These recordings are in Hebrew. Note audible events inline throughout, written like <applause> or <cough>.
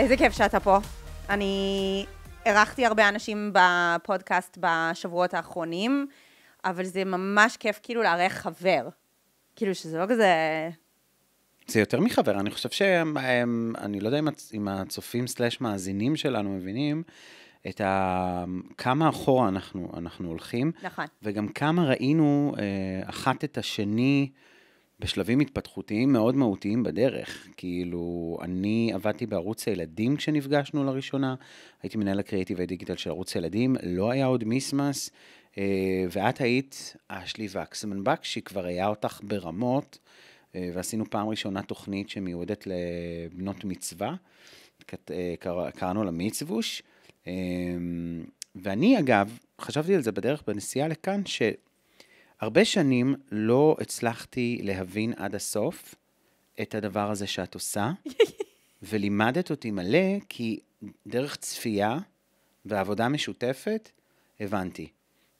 איזה כיף שאתה פה. אני אירחתי הרבה אנשים בפודקאסט בשבועות האחרונים, אבל זה ממש כיף כאילו לארח חבר. כאילו שזה לא כזה... זה יותר מחבר, אני חושב שהם, הם, אני לא יודע אם, הצ, אם הצופים סלאש מאזינים שלנו מבינים את ה... כמה אחורה אנחנו, אנחנו הולכים. נכון. וגם כמה ראינו אה, אחת את השני. אה, בשלבים התפתחותיים מאוד מהותיים בדרך. כאילו, אני עבדתי בערוץ הילדים כשנפגשנו לראשונה, הייתי מנהל הקריאיטיב והדיגיטל של ערוץ הילדים, לא היה עוד מיסמס, אה, ואת היית אשלי וקסמן בקשי, כבר היה אותך ברמות, אה, ועשינו פעם ראשונה תוכנית שמיועדת לבנות מצווה, אה, קראנו לה מצווש. אמ, ואני, אגב, חשבתי על זה בדרך בנסיעה לכאן, ש... הרבה שנים לא הצלחתי להבין עד הסוף את הדבר הזה שאת עושה, <laughs> ולימדת אותי מלא, כי דרך צפייה ועבודה משותפת, הבנתי.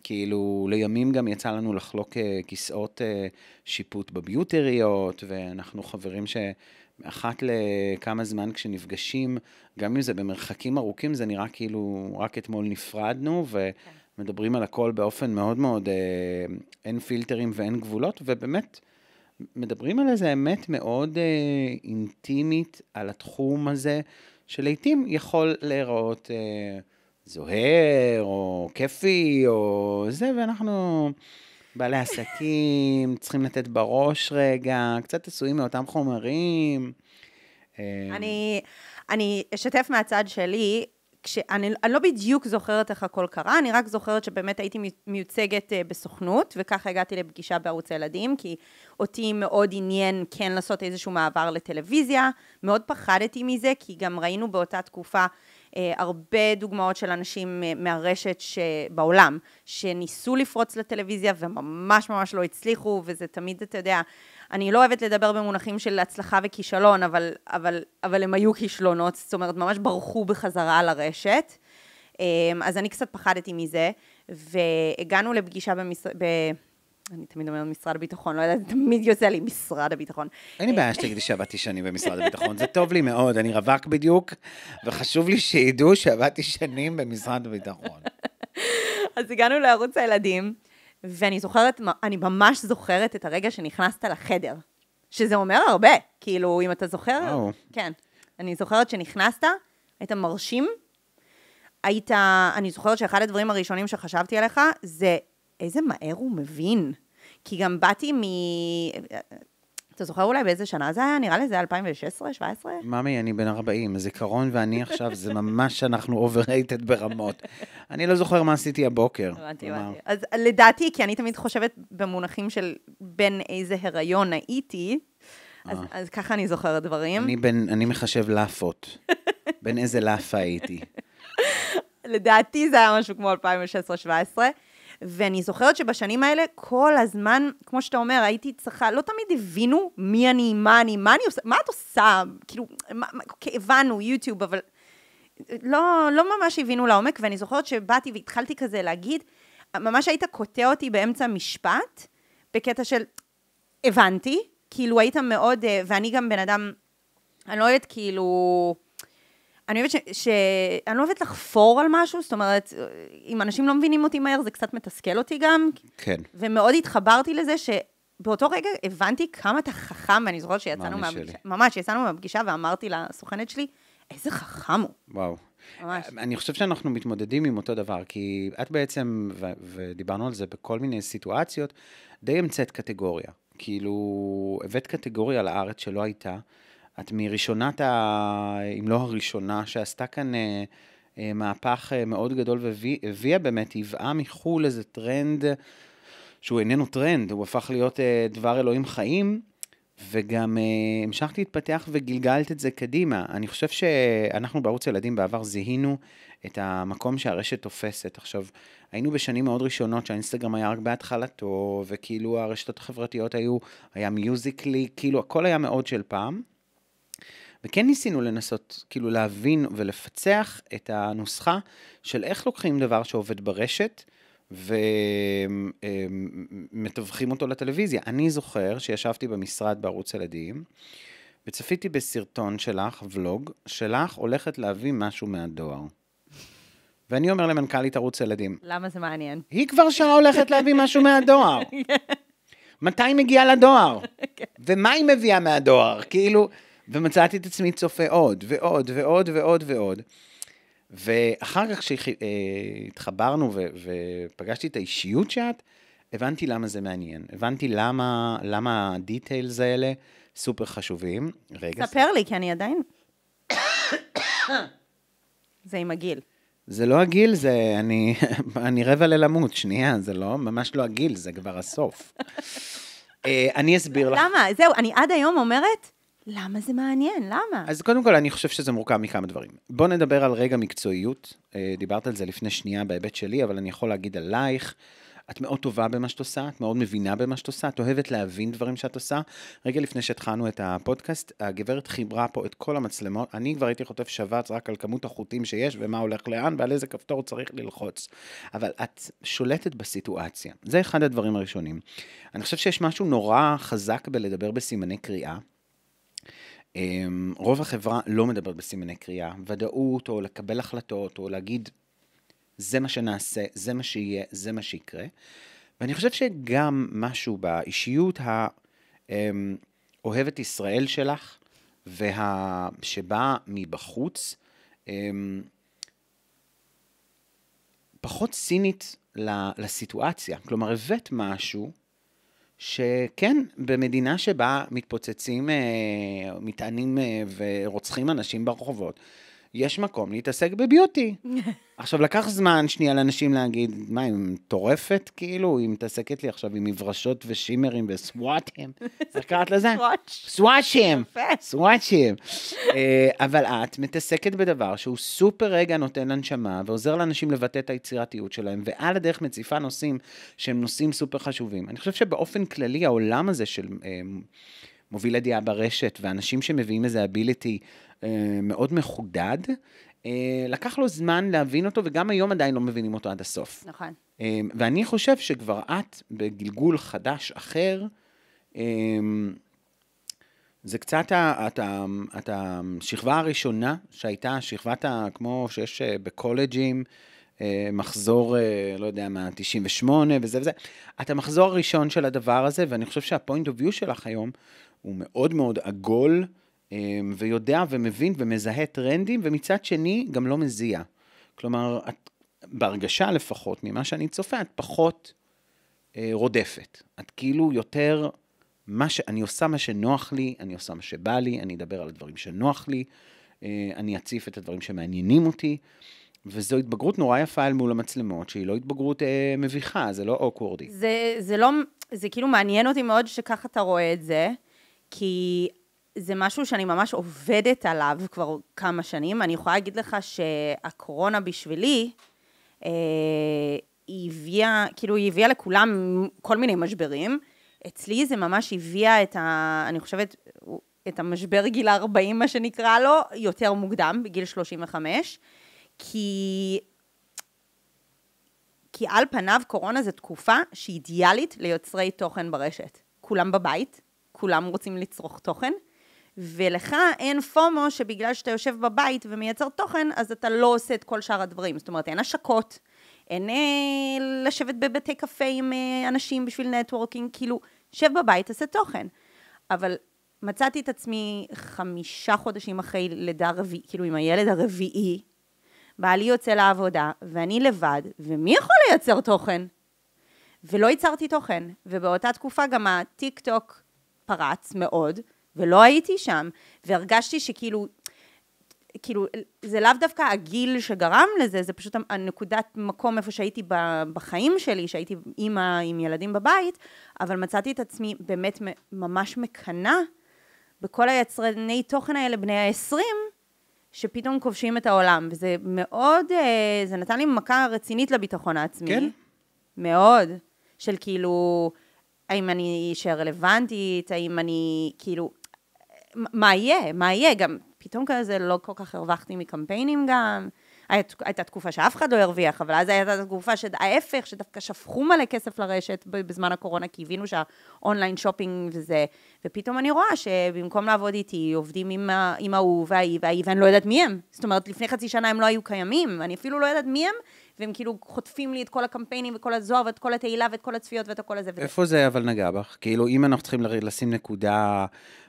כאילו, לימים גם יצא לנו לחלוק אה, כיסאות אה, שיפוט בביוטריות, ואנחנו חברים שאחת לכמה זמן כשנפגשים, גם אם זה במרחקים ארוכים, זה נראה כאילו רק אתמול נפרדנו, ו... כן. מדברים על הכל באופן מאוד מאוד, אה, אין פילטרים ואין גבולות, ובאמת, מדברים על איזה אמת מאוד אה, אינטימית על התחום הזה, שלעיתים יכול להיראות אה, זוהר, או כיפי, או זה, ואנחנו... בעלי עסקים, <laughs> צריכים לתת בראש רגע, קצת עשויים מאותם חומרים. אה, אני, אני אשתף מהצד שלי, כשאני אני לא בדיוק זוכרת איך הכל קרה, אני רק זוכרת שבאמת הייתי מיוצגת אה, בסוכנות, וככה הגעתי לפגישה בערוץ הילדים, כי אותי מאוד עניין כן לעשות איזשהו מעבר לטלוויזיה, מאוד פחדתי מזה, כי גם ראינו באותה תקופה אה, הרבה דוגמאות של אנשים אה, מהרשת בעולם, שניסו לפרוץ לטלוויזיה וממש ממש לא הצליחו, וזה תמיד, אתה יודע, אני לא אוהבת לדבר במונחים של הצלחה וכישלון, אבל, אבל, אבל הם היו כישלונות, זאת אומרת, ממש ברחו בחזרה לרשת. אמ, אז אני קצת פחדתי מזה, והגענו לפגישה במשרד... ב... אני תמיד אומרת משרד הביטחון, לא יודעת, תמיד יוצא לי משרד הביטחון. אין לי בעיה שתגידי שעבדתי שנים במשרד הביטחון, זה טוב לי מאוד, אני רווק בדיוק, וחשוב לי שידעו שעבדתי שנים במשרד הביטחון. <laughs> אז הגענו לערוץ הילדים, ואני זוכרת, אני ממש זוכרת את הרגע שנכנסת לחדר, שזה אומר הרבה, כאילו, אם אתה זוכר, أو. כן. אני זוכרת שנכנסת, היית מרשים, היית, אני זוכרת שאחד הדברים הראשונים שחשבתי עליך, זה איזה מהר הוא מבין. כי גם באתי מ... אתה זוכר אולי באיזה שנה זה היה? נראה לי זה היה 2016, 2017? ממי, אני בן 40, הזיכרון ואני עכשיו, זה ממש אנחנו overrated ברמות. אני לא זוכר מה עשיתי הבוקר. הבנתי, הבנתי. אז לדעתי, כי אני תמיד חושבת במונחים של בין איזה הריון הייתי, אז, אה. אז ככה אני זוכרת דברים. אני, בין, אני מחשב לאפות. בין איזה לאפה הייתי. <laughs> לדעתי זה היה משהו כמו 2016-2017. ואני זוכרת שבשנים האלה, כל הזמן, כמו שאתה אומר, הייתי צריכה, לא תמיד הבינו מי אני, מה אני, מה אני עושה, מה את עושה? כאילו, מה, מה, אוקיי, הבנו, יוטיוב, אבל לא, לא ממש הבינו לעומק, ואני זוכרת שבאתי והתחלתי כזה להגיד, ממש היית קוטע אותי באמצע משפט, בקטע של, הבנתי, כאילו היית מאוד, אה, ואני גם בן אדם, אני לא יודעת, כאילו... אני אוהבת ש... ש... אני לא אוהבת לחפור על משהו, זאת אומרת, אם אנשים לא מבינים אותי מהר, זה קצת מתסכל אותי גם. כן. ומאוד התחברתי לזה שבאותו רגע הבנתי כמה אתה חכם, ואני זוכרת שיצאנו מהפגישה, ממש, יצאנו מהפגישה ואמרתי לסוכנת שלי, איזה חכם הוא. וואו. ממש. אני חושב שאנחנו מתמודדים עם אותו דבר, כי את בעצם, ו- ודיברנו על זה בכל מיני סיטואציות, די המצאת קטגוריה. כאילו, הבאת קטגוריה לארץ שלא הייתה. את מראשונת, ה... אם לא הראשונה, שעשתה כאן אה, אה, מהפך אה, מאוד גדול והביאה באמת, היוועה מחו"ל איזה טרנד שהוא איננו טרנד, הוא הפך להיות אה, דבר אלוהים חיים, וגם אה, המשכת להתפתח וגלגלת את זה קדימה. אני חושב שאנחנו בערוץ ילדים בעבר זיהינו את המקום שהרשת תופסת. עכשיו, היינו בשנים מאוד ראשונות שהאינסטגרם היה רק בהתחלתו, וכאילו הרשתות החברתיות היו, היה מיוזיקלי, כאילו הכל היה מאוד של פעם. וכן ניסינו לנסות כאילו להבין ולפצח את הנוסחה של איך לוקחים דבר שעובד ברשת ומתווכים אותו לטלוויזיה. אני זוכר שישבתי במשרד בערוץ ילדים וצפיתי בסרטון שלך, ולוג, שלך הולכת להביא משהו מהדואר. ואני אומר למנכ"לית ערוץ ילדים. למה זה מעניין? היא כבר שעה הולכת להביא משהו מהדואר. <laughs> כן. מתי היא מגיעה לדואר? <laughs> כן. ומה היא מביאה מהדואר? כאילו... ומצאתי את עצמי צופה עוד, ועוד, ועוד, ועוד, ועוד. ואחר כך כשהתחברנו אה, ו- ופגשתי את האישיות שאת, הבנתי למה זה מעניין. הבנתי למה, למה הדיטיילס האלה סופר חשובים. רגע. ספר ס... לי, כי אני עדיין... זה עם הגיל. זה לא הגיל, זה אני, <laughs> אני רבע ללמות, שנייה, זה לא, ממש לא הגיל, זה כבר הסוף. אה, אני אסביר לך. למה? זהו, אני עד היום אומרת, למה זה מעניין? למה? אז קודם כל, אני חושב שזה מורכב מכמה דברים. בוא נדבר על רגע מקצועיות. אה, דיברת על זה לפני שנייה בהיבט שלי, אבל אני יכול להגיד עלייך. את מאוד טובה במה שאת עושה, את מאוד מבינה במה שאת עושה, את אוהבת להבין דברים שאת עושה. רגע לפני שהתחלנו את הפודקאסט, הגברת חיברה פה את כל המצלמות, אני כבר הייתי חוטף שבץ רק על כמות החוטים שיש ומה הולך לאן ועל איזה כפתור צריך ללחוץ. אבל את שולטת בסיטואציה, זה אחד הדברים הראשונים. אני חושב שיש משהו נורא חזק בלדבר בסימני קריאה. אמ, רוב החברה לא מדברת בסימני קריאה. ודאות, או לקבל החלטות, או להגיד, זה מה שנעשה, זה מה שיהיה, זה מה שיקרה. ואני חושב שגם משהו באישיות האוהבת אמ, ישראל שלך, וה... שבאה מבחוץ, אמ, פחות סינית לסיטואציה. כלומר, הבאת משהו שכן, במדינה שבה מתפוצצים אה, מטענים אה, ורוצחים אנשים ברחובות, יש מקום להתעסק בביוטי. <laughs> עכשיו, לקח זמן שנייה לאנשים להגיד, מה, היא מטורפת כאילו? היא מתעסקת לי עכשיו עם מברשות ושימרים וסוואטים. איך <laughs> קראת לזה? סוואצ'ים. סוואצ'ים. אה, אבל את מתעסקת בדבר שהוא סופר רגע נותן לנשמה ועוזר לאנשים לבטא את היצירתיות שלהם, ועל הדרך מציפה נושאים שהם נושאים סופר חשובים. אני חושב שבאופן כללי, העולם הזה של... אה, מוביל לדיעה ברשת, ואנשים שמביאים איזה אביליטי אה, מאוד מחודד, אה, לקח לו זמן להבין אותו, וגם היום עדיין לא מבינים אותו עד הסוף. נכון. אה, ואני חושב שכבר את, בגלגול חדש אחר, זה קצת את השכבה הראשונה, שהייתה שכבת, ה, כמו שיש בקולג'ים, מחזור, לא יודע מה, 98 וזה וזה. את המחזור הראשון של הדבר הזה, ואני חושב שה-point of שלך היום הוא מאוד מאוד עגול, אמ, ויודע ומבין ומזהה טרנדים, ומצד שני גם לא מזיע. כלומר, את, בהרגשה לפחות, ממה שאני צופה, את פחות אה, רודפת. את כאילו יותר, מה ש... אני עושה מה שנוח לי, אני עושה מה שבא לי, אני אדבר על הדברים שנוח לי, אה, אני אציף את הדברים שמעניינים אותי, וזו התבגרות נורא יפה אל מול המצלמות, שהיא לא התבגרות אה, מביכה, זה לא אוקוורדי. זה, זה לא, זה כאילו מעניין אותי מאוד שככה אתה רואה את זה. כי זה משהו שאני ממש עובדת עליו כבר כמה שנים. אני יכולה להגיד לך שהקורונה בשבילי, אה, היא הביאה, כאילו היא הביאה לכולם כל מיני משברים. אצלי זה ממש הביאה את ה... אני חושבת, את המשבר גיל 40, מה שנקרא לו, יותר מוקדם, בגיל 35, כי... כי על פניו קורונה זו תקופה שאידיאלית ליוצרי תוכן ברשת. כולם בבית, כולם רוצים לצרוך תוכן, ולך אין פומו שבגלל שאתה יושב בבית ומייצר תוכן, אז אתה לא עושה את כל שאר הדברים. זאת אומרת, אין השקות, אין אה, לשבת בבתי קפה עם אה, אנשים בשביל נטוורקינג, כאילו, שב בבית, עשה תוכן. אבל מצאתי את עצמי חמישה חודשים אחרי לידה רביעית, כאילו עם הילד הרביעי, בעלי יוצא לעבודה, ואני לבד, ומי יכול לייצר תוכן? ולא ייצרתי תוכן, ובאותה תקופה גם הטיק טוק פרץ מאוד, ולא הייתי שם, והרגשתי שכאילו, כאילו, זה לאו דווקא הגיל שגרם לזה, זה פשוט הנקודת מקום איפה שהייתי בחיים שלי, שהייתי אימא עם ילדים בבית, אבל מצאתי את עצמי באמת ממש מקנאה בכל היצרני תוכן האלה בני ה-20, שפתאום כובשים את העולם, וזה מאוד, אה, זה נתן לי מכה רצינית לביטחון העצמי. כן? מאוד. של כאילו, האם אני אשאר רלוונטית, האם אני, כאילו, מה יהיה, מה יהיה, גם פתאום כזה לא כל כך הרווחתי מקמפיינים גם. הייתה תקופה שאף אחד לא הרוויח, אבל אז הייתה תקופה שההפך, שדווקא שפכו מלא כסף לרשת בזמן הקורונה, כי הבינו שהאונליין שופינג וזה, ופתאום אני רואה שבמקום לעבוד איתי, עובדים עם, עם ההוא וההיא וההיא, ואני לא יודעת מי הם. זאת אומרת, לפני חצי שנה הם לא היו קיימים, אני אפילו לא יודעת מי הם, והם כאילו חוטפים לי את כל הקמפיינים וכל הזוהר ואת כל התהילה ואת כל הצפיות ואת הכל הזה. איפה זה אבל נגע בך? כאילו, אם אנחנו צריכים לשים נקודה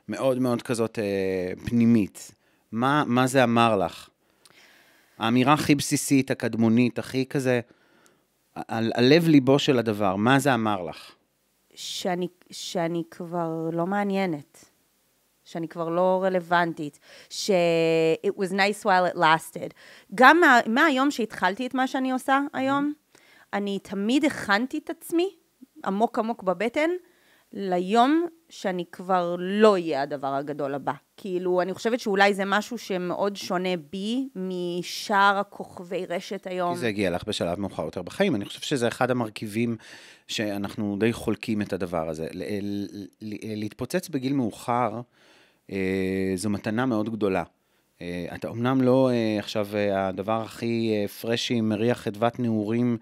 מאוד מאוד כזאת אה, פנימית, מה, מה זה אמר לך? האמירה הכי בסיסית, הקדמונית, הכי כזה, על, על לב ליבו של הדבר, מה זה אמר לך? שאני, שאני כבר לא מעניינת. שאני כבר לא רלוונטית, ש- it was nice while it lasted. גם מה, מהיום שהתחלתי את מה שאני עושה היום, mm-hmm. אני תמיד הכנתי את עצמי, עמוק עמוק בבטן, ליום שאני כבר לא אהיה הדבר הגדול הבא. כאילו, אני חושבת שאולי זה משהו שמאוד שונה בי משאר הכוכבי רשת היום. כי זה הגיע לך בשלב מאוחר יותר בחיים. אני חושב שזה אחד המרכיבים שאנחנו די חולקים את הדבר הזה. להתפוצץ בגיל מאוחר, אה, זו מתנה מאוד גדולה. אה, אתה אמנם לא אה, עכשיו הדבר הכי פרשי, מריח חדוות נעורים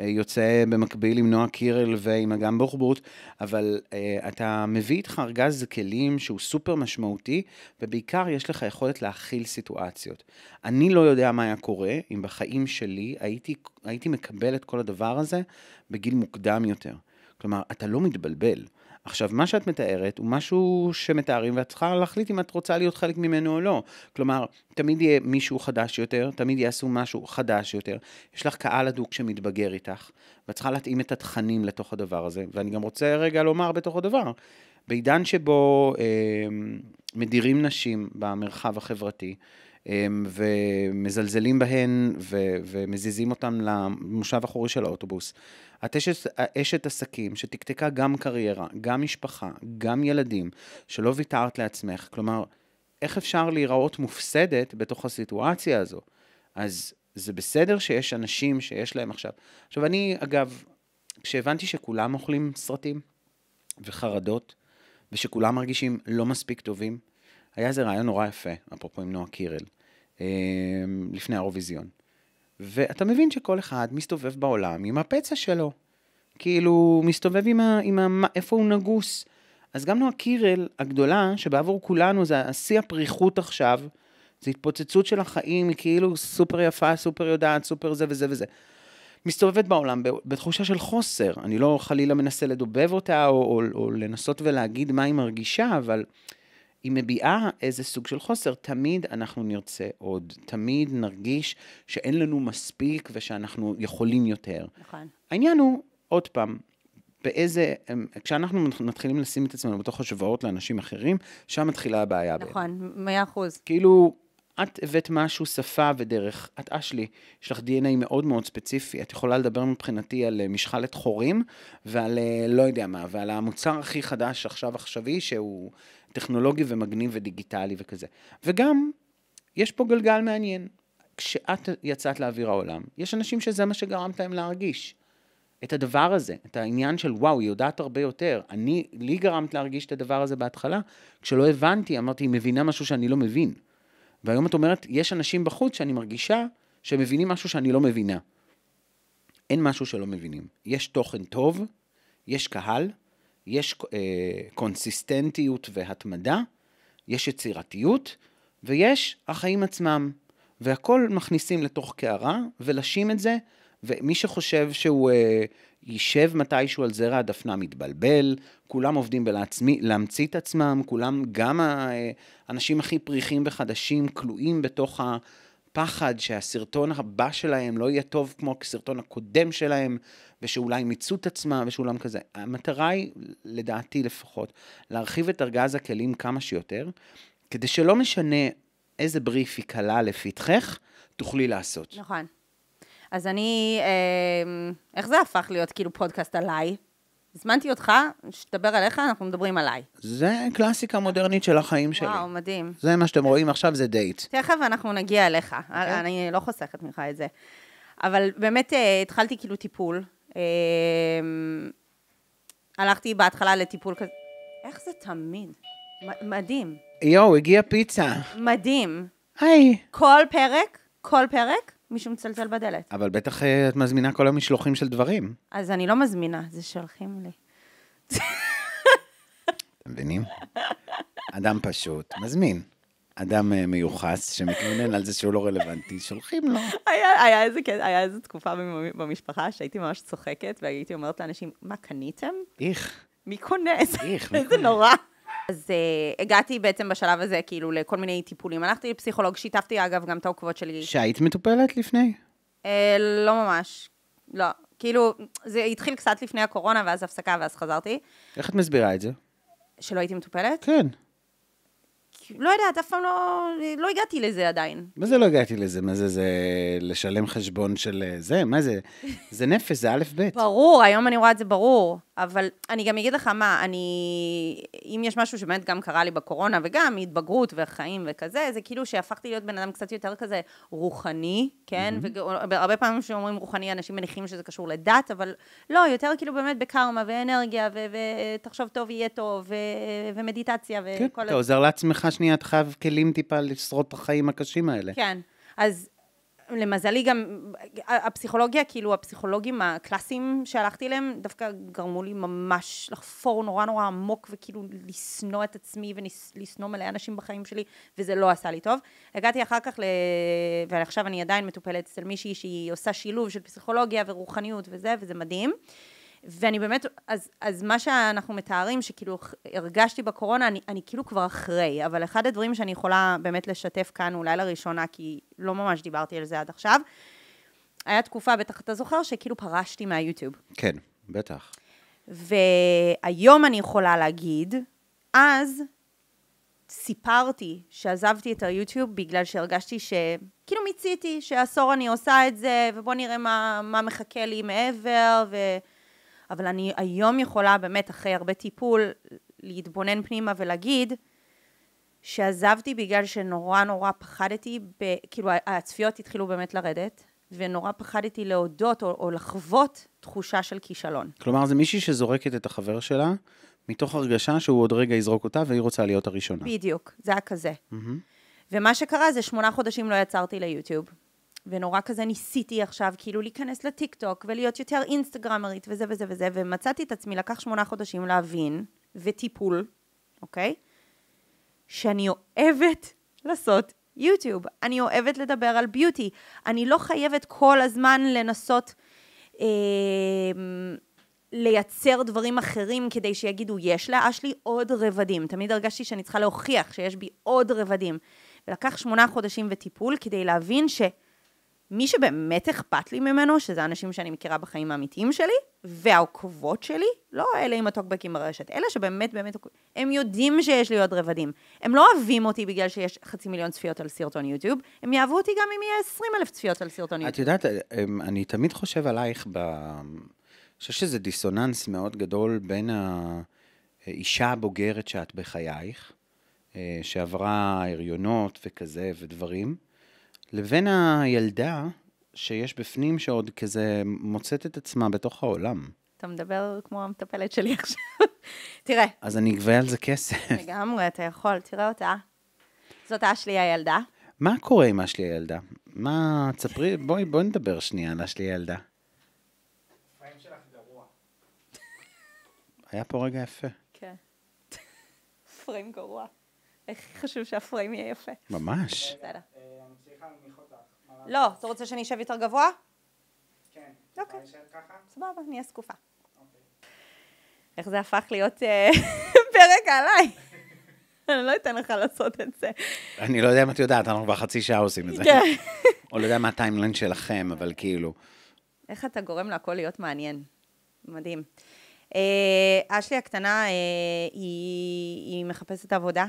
יוצא במקביל עם נועה קירל ועם אגם בוחבוט, אבל אתה מביא איתך ארגז כלים שהוא סופר משמעותי, ובעיקר יש לך יכולת להכיל סיטואציות. אני לא יודע מה היה קורה אם בחיים שלי הייתי, הייתי מקבל את כל הדבר הזה בגיל מוקדם יותר. כלומר, אתה לא מתבלבל. עכשיו, מה שאת מתארת הוא משהו שמתארים ואת צריכה להחליט אם את רוצה להיות חלק ממנו או לא. כלומר, תמיד יהיה מישהו חדש יותר, תמיד יעשו משהו חדש יותר. יש לך קהל הדוק שמתבגר איתך, ואת צריכה להתאים את התכנים לתוך הדבר הזה. ואני גם רוצה רגע לומר בתוך הדבר, בעידן שבו אה, מדירים נשים במרחב החברתי, אה, ומזלזלים בהן ו- ומזיזים אותן למושב האחורי של האוטובוס. את אשת, אשת עסקים שתקתקה גם קריירה, גם משפחה, גם ילדים, שלא ויתרת לעצמך. כלומר, איך אפשר להיראות מופסדת בתוך הסיטואציה הזו? אז זה בסדר שיש אנשים שיש להם עכשיו... עכשיו, אני, אגב, כשהבנתי שכולם אוכלים סרטים וחרדות, ושכולם מרגישים לא מספיק טובים, היה איזה רעיון נורא יפה, אפרופו עם נועה קירל, אה, לפני האירוויזיון. ואתה מבין שכל אחד מסתובב בעולם עם הפצע שלו. כאילו, מסתובב עם, ה, עם ה, איפה הוא נגוס. אז גם נועה קירל הגדולה, שבעבור כולנו זה השיא הפריחות עכשיו, זה התפוצצות של החיים, היא כאילו סופר יפה, סופר יודעת, סופר זה וזה וזה. מסתובבת בעולם בתחושה של חוסר. אני לא חלילה מנסה לדובב אותה, או, או, או לנסות ולהגיד מה היא מרגישה, אבל היא מביעה איזה סוג של חוסר. תמיד אנחנו נרצה עוד, תמיד נרגיש שאין לנו מספיק ושאנחנו יכולים יותר. נכון. העניין הוא, עוד פעם, באיזה, כשאנחנו מתחילים לשים את עצמנו בתוך השוואות לאנשים אחרים, שם מתחילה הבעיה. נכון, מאה אחוז. כאילו, את הבאת משהו, שפה ודרך. את אשלי, יש לך דנ"א מאוד מאוד ספציפי. את יכולה לדבר מבחינתי על אה, משחלת חורים, ועל אה, לא יודע מה, ועל המוצר הכי חדש עכשיו עכשווי, שהוא טכנולוגי ומגניב ודיגיטלי וכזה. וגם, יש פה גלגל מעניין. כשאת יצאת לאוויר העולם, יש אנשים שזה מה שגרמת להם להרגיש. את הדבר הזה, את העניין של וואו, היא יודעת הרבה יותר. אני, לי גרמת להרגיש את הדבר הזה בהתחלה, כשלא הבנתי, אמרתי, היא מבינה משהו שאני לא מבין. והיום את אומרת, יש אנשים בחוץ שאני מרגישה שמבינים משהו שאני לא מבינה. אין משהו שלא מבינים. יש תוכן טוב, יש קהל, יש אה, קונסיסטנטיות והתמדה, יש יצירתיות, ויש החיים עצמם. והכל מכניסים לתוך קערה, ולשים את זה, ומי שחושב שהוא אה, יישב מתישהו על זרע הדפנה מתבלבל, כולם עובדים להמציא את עצמם, כולם, גם אה, האנשים הכי פריחים וחדשים, כלואים בתוך ה... פחד שהסרטון הבא שלהם לא יהיה טוב כמו הסרטון הקודם שלהם, ושאולי מיצו את עצמם ושאולם כזה. המטרה היא, לדעתי לפחות, להרחיב את ארגז הכלים כמה שיותר, כדי שלא משנה איזה בריף היא קלה לפתחך, תוכלי לעשות. נכון. אז אני, אה, איך זה הפך להיות כאילו פודקאסט עליי? הזמנתי אותך, שתדבר עליך, אנחנו מדברים עליי. זה קלאסיקה מודרנית של החיים שלי. וואו, מדהים. זה מה שאתם רואים עכשיו, זה דייט. תכף אנחנו נגיע אליך, אוקיי. אני לא חוסכת ממך את זה. אבל באמת אה, התחלתי כאילו טיפול. אה, הלכתי בהתחלה לטיפול כזה. איך זה תמיד? מדהים. יואו, הגיעה פיצה. מדהים. היי. כל פרק, כל פרק, מישהו מצלצל בדלת. אבל בטח אה, את מזמינה כל המשלוחים של דברים. אז אני לא מזמינה, זה שולחים לי. <laughs> אתם מבינים? אדם פשוט, מזמין. אדם אה, מיוחס שמתלונן על זה שהוא לא רלוונטי, שולחים לו. היה, היה, איזה, היה איזה תקופה במשפחה שהייתי ממש צוחקת והייתי אומרת לאנשים, מה קניתם? איך. מי קונה? איך, איזה נורא. אז uh, הגעתי בעצם בשלב הזה, כאילו, לכל מיני טיפולים. הלכתי לפסיכולוג, שיתפתי, אגב, גם את העוקבות שלי. שהיית מטופלת לפני? Uh, לא ממש, לא. כאילו, זה התחיל קצת לפני הקורונה, ואז הפסקה, ואז חזרתי. איך את מסבירה את זה? שלא הייתי מטופלת? כן. כאילו, לא יודעת, אף פעם לא, לא הגעתי לזה עדיין. מה זה לא הגעתי לזה? מה זה, זה לשלם חשבון של אה, זה? מה זה? <laughs> זה נפש, זה א' ב'. ברור, היום אני רואה את זה ברור. אבל אני גם אגיד לך מה, אני... אם יש משהו שבאמת גם קרה לי בקורונה, וגם התבגרות וחיים וכזה, זה כאילו שהפכתי להיות בן אדם קצת יותר כזה רוחני, כן? Mm-hmm. והרבה אה, פעמים כשאומרים רוחני, אנשים מניחים שזה קשור לדת, אבל לא, יותר כאילו באמת בקרמה ואנרגיה, ותחשוב ו- טוב, יהיה טוב, ו- ומדיטציה וכל... כן, אתה עוזר לעצמך שנייה את חייב כלים טיפה לשרוד את החיים הקשים האלה. כן, אז למזלי גם, הפסיכולוגיה, כאילו הפסיכולוגים הקלאסיים שהלכתי אליהם, דווקא גרמו לי ממש לחפור נורא נורא עמוק, וכאילו לשנוא את עצמי ולשנוא מלא אנשים בחיים שלי, וזה לא עשה לי טוב. הגעתי אחר כך ל... ועכשיו אני עדיין מטופלת אצל מישהי שהיא עושה שילוב של פסיכולוגיה ורוחניות וזה, וזה מדהים. ואני באמת, אז, אז מה שאנחנו מתארים, שכאילו הרגשתי בקורונה, אני, אני כאילו כבר אחרי, אבל אחד הדברים שאני יכולה באמת לשתף כאן, אולי לראשונה, כי לא ממש דיברתי על זה עד עכשיו, היה תקופה, בטח אתה זוכר, שכאילו פרשתי מהיוטיוב. כן, בטח. והיום אני יכולה להגיד, אז סיפרתי שעזבתי את היוטיוב בגלל שהרגשתי שכאילו מיציתי, שעשור אני עושה את זה, ובוא נראה מה, מה מחכה לי מעבר, ו... אבל אני היום יכולה באמת, אחרי הרבה טיפול, להתבונן פנימה ולהגיד שעזבתי בגלל שנורא נורא פחדתי, ב, כאילו הצפיות התחילו באמת לרדת, ונורא פחדתי להודות או, או לחוות תחושה של כישלון. כלומר, זה מישהי שזורקת את החבר שלה מתוך הרגשה שהוא עוד רגע יזרוק אותה והיא רוצה להיות הראשונה. בדיוק, זה היה כזה. Mm-hmm. ומה שקרה זה שמונה חודשים לא יצרתי ליוטיוב. ונורא כזה ניסיתי עכשיו כאילו להיכנס לטיק טוק ולהיות יותר אינסטגרמרית וזה וזה וזה, ומצאתי את עצמי, לקח שמונה חודשים להבין, וטיפול, אוקיי? שאני אוהבת לעשות יוטיוב, אני אוהבת לדבר על ביוטי, אני לא חייבת כל הזמן לנסות אה, לייצר דברים אחרים כדי שיגידו, יש לאשלי עוד רבדים. תמיד הרגשתי שאני צריכה להוכיח שיש בי עוד רבדים. ולקח שמונה חודשים וטיפול כדי להבין ש... מי שבאמת אכפת לי ממנו, שזה אנשים שאני מכירה בחיים האמיתיים שלי, והעוקבות שלי, לא אלה עם הטוקבקים ברשת, אלה שבאמת באמת, הם יודעים שיש לי עוד רבדים. הם לא אוהבים אותי בגלל שיש חצי מיליון צפיות על סרטון יוטיוב, הם יאהבו אותי גם אם יהיה 20 אלף צפיות על סרטון יוטיוב. את יודעת, אמ, אני תמיד חושב עלייך אני ב... חושב שזה דיסוננס מאוד גדול בין האישה הבוגרת שאת בחייך, אה, שעברה הריונות וכזה ודברים, לבין הילדה שיש בפנים שעוד כזה מוצאת את עצמה בתוך העולם. אתה מדבר כמו המטפלת שלי עכשיו. <laughs> תראה. אז אני אגבה על זה כסף. <laughs> לגמרי, אתה יכול, תראה אותה. זאת אשלי הילדה. מה קורה עם אשלי הילדה? מה, תספרי, בואי, בואי נדבר שנייה על אשלי הילדה. היה פה רגע יפה. כן. <laughs> פריים גרוע. איך חשוב שהפריים יהיה יפה. ממש. בסדר. לא, אתה רוצה שאני אשב יותר גבוה? כן. אוקיי. סבבה, אני אהיה זקופה. אוקיי. איך זה הפך להיות אה, <laughs> פרק עליי? <laughs> אני לא אתן לך לעשות את זה. אני לא יודע אם את יודעת, אנחנו כבר חצי שעה עושים את זה. כן. או לא יודע מה הטיימליין שלכם, אבל כאילו... איך אתה גורם לכל להיות מעניין? מדהים. אה, אשלי הקטנה, אה, היא, מחפשת עבודה,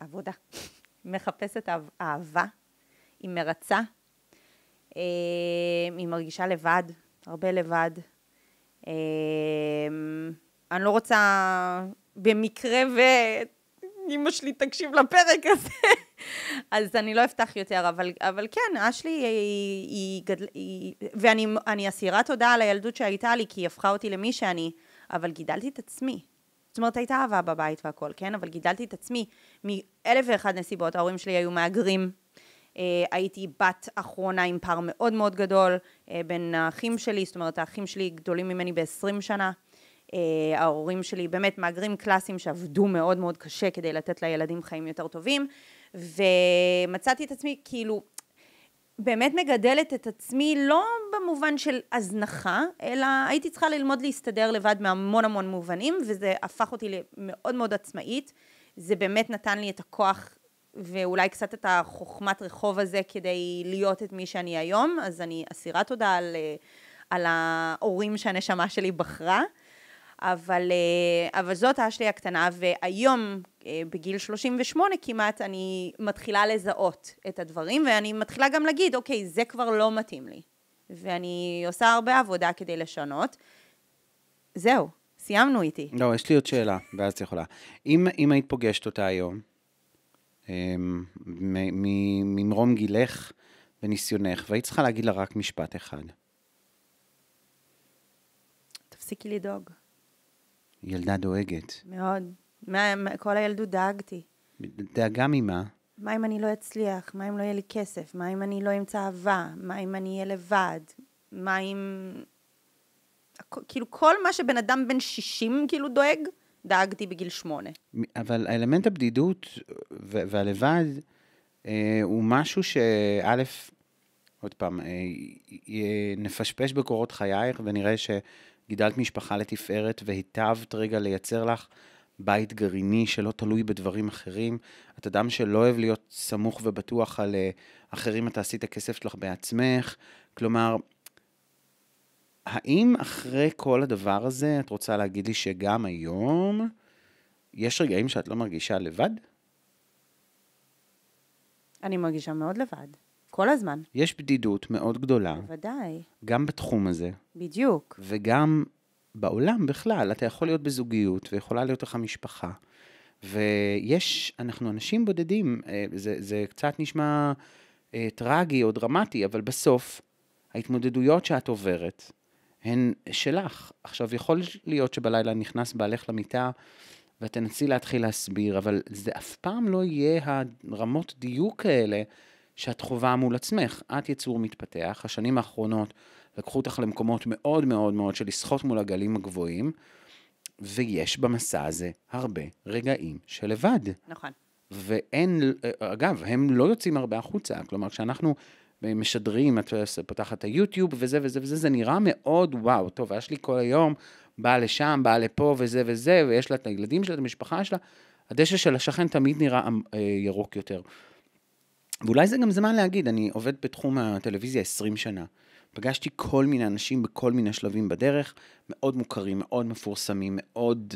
עבודה, <laughs> מחפשת אהבה, היא מרצה, אה, היא מרגישה לבד, הרבה לבד. אה, אני לא רוצה במקרה ואימא שלי תקשיב לפרק הזה, <laughs> אז אני לא אפתח יותר, אבל, אבל כן, אשלי היא, היא היא היא, ואני אסירה תודה על הילדות שהייתה לי, כי היא הפכה אותי למי שאני, אבל גידלתי את עצמי. זאת אומרת, הייתה אהבה בבית והכל, כן? אבל גידלתי את עצמי מאלף ואחד נסיבות, ההורים שלי היו מהגרים. אה, הייתי בת אחרונה עם פער מאוד מאוד גדול אה, בין האחים שלי, זאת אומרת האחים שלי גדולים ממני ב-20 שנה. אה, ההורים שלי באמת מהגרים קלאסיים שעבדו מאוד מאוד קשה כדי לתת לילדים חיים יותר טובים, ומצאתי את עצמי כאילו באמת מגדלת את עצמי לא במובן של הזנחה, אלא הייתי צריכה ללמוד להסתדר לבד מהמון המון מובנים, וזה הפך אותי למאוד מאוד עצמאית. זה באמת נתן לי את הכוח ואולי קצת את החוכמת רחוב הזה כדי להיות את מי שאני היום, אז אני אסירה תודה על, אה, על ההורים שהנשמה שלי בחרה. אבל, אה, אבל זאת אשלי הקטנה, והיום, אה, בגיל 38 כמעט, אני מתחילה לזהות את הדברים, ואני מתחילה גם להגיד, אוקיי, זה כבר לא מתאים לי. ואני עושה הרבה עבודה כדי לשנות. זהו, סיימנו איתי. לא, יש לי עוד שאלה, ואז את יכולה. אם, אם היית פוגשת אותה היום, אמ, ממרום גילך וניסיונך, והיית צריכה להגיד לה רק משפט אחד. תפסיקי לדאוג. ילדה דואגת. מאוד. מה, כל הילדות דאגתי. דאגה ממה? מה אם אני לא אצליח? מה אם לא יהיה לי כסף? מה אם אני לא אמצא אהבה? מה אם אני אהיה לבד? מה אם... כאילו כל מה שבן אדם בן 60 כאילו דואג, דאגתי בגיל שמונה. אבל האלמנט הבדידות והלבד אה, הוא משהו שא', עוד פעם, אה, נפשפש בקורות חייך ונראה שגידלת משפחה לתפארת והיטבת רגע לייצר לך בית גרעיני שלא תלוי בדברים אחרים. את אדם שלא אוהב להיות סמוך ובטוח על אה, אחרים, את עשית את הכסף שלך בעצמך. כלומר, האם אחרי כל הדבר הזה, את רוצה להגיד לי שגם היום יש רגעים שאת לא מרגישה לבד? אני מרגישה מאוד לבד, כל הזמן. יש בדידות מאוד גדולה. בוודאי. גם בתחום הזה. בדיוק. וגם בעולם בכלל. אתה יכול להיות בזוגיות, ויכולה להיות לך משפחה. ויש, אנחנו אנשים בודדים, אה, זה, זה קצת נשמע אה, טרגי או דרמטי, אבל בסוף, ההתמודדויות שאת עוברת, הן שלך. עכשיו, יכול להיות שבלילה נכנס בעלך למיטה ואת תנסי להתחיל להסביר, אבל זה אף פעם לא יהיה הרמות דיוק האלה שאת חווה מול עצמך. את יצור מתפתח, השנים האחרונות לקחו אותך למקומות מאוד מאוד מאוד של לשחות מול הגלים הגבוהים, ויש במסע הזה הרבה רגעים שלבד. נכון. ואין, אגב, הם לא יוצאים הרבה החוצה. כלומר, כשאנחנו משדרים, את פותחת את היוטיוב וזה וזה וזה, זה נראה מאוד וואו, טוב, היה שלי כל היום באה לשם, באה לפה וזה וזה, ויש לה את הילדים שלה, את המשפחה שלה, הדשא של השכן תמיד נראה אה, ירוק יותר. ואולי זה גם זמן להגיד, אני עובד בתחום הטלוויזיה 20 שנה. פגשתי כל מיני אנשים בכל מיני שלבים בדרך, מאוד מוכרים, מאוד מפורסמים, מאוד...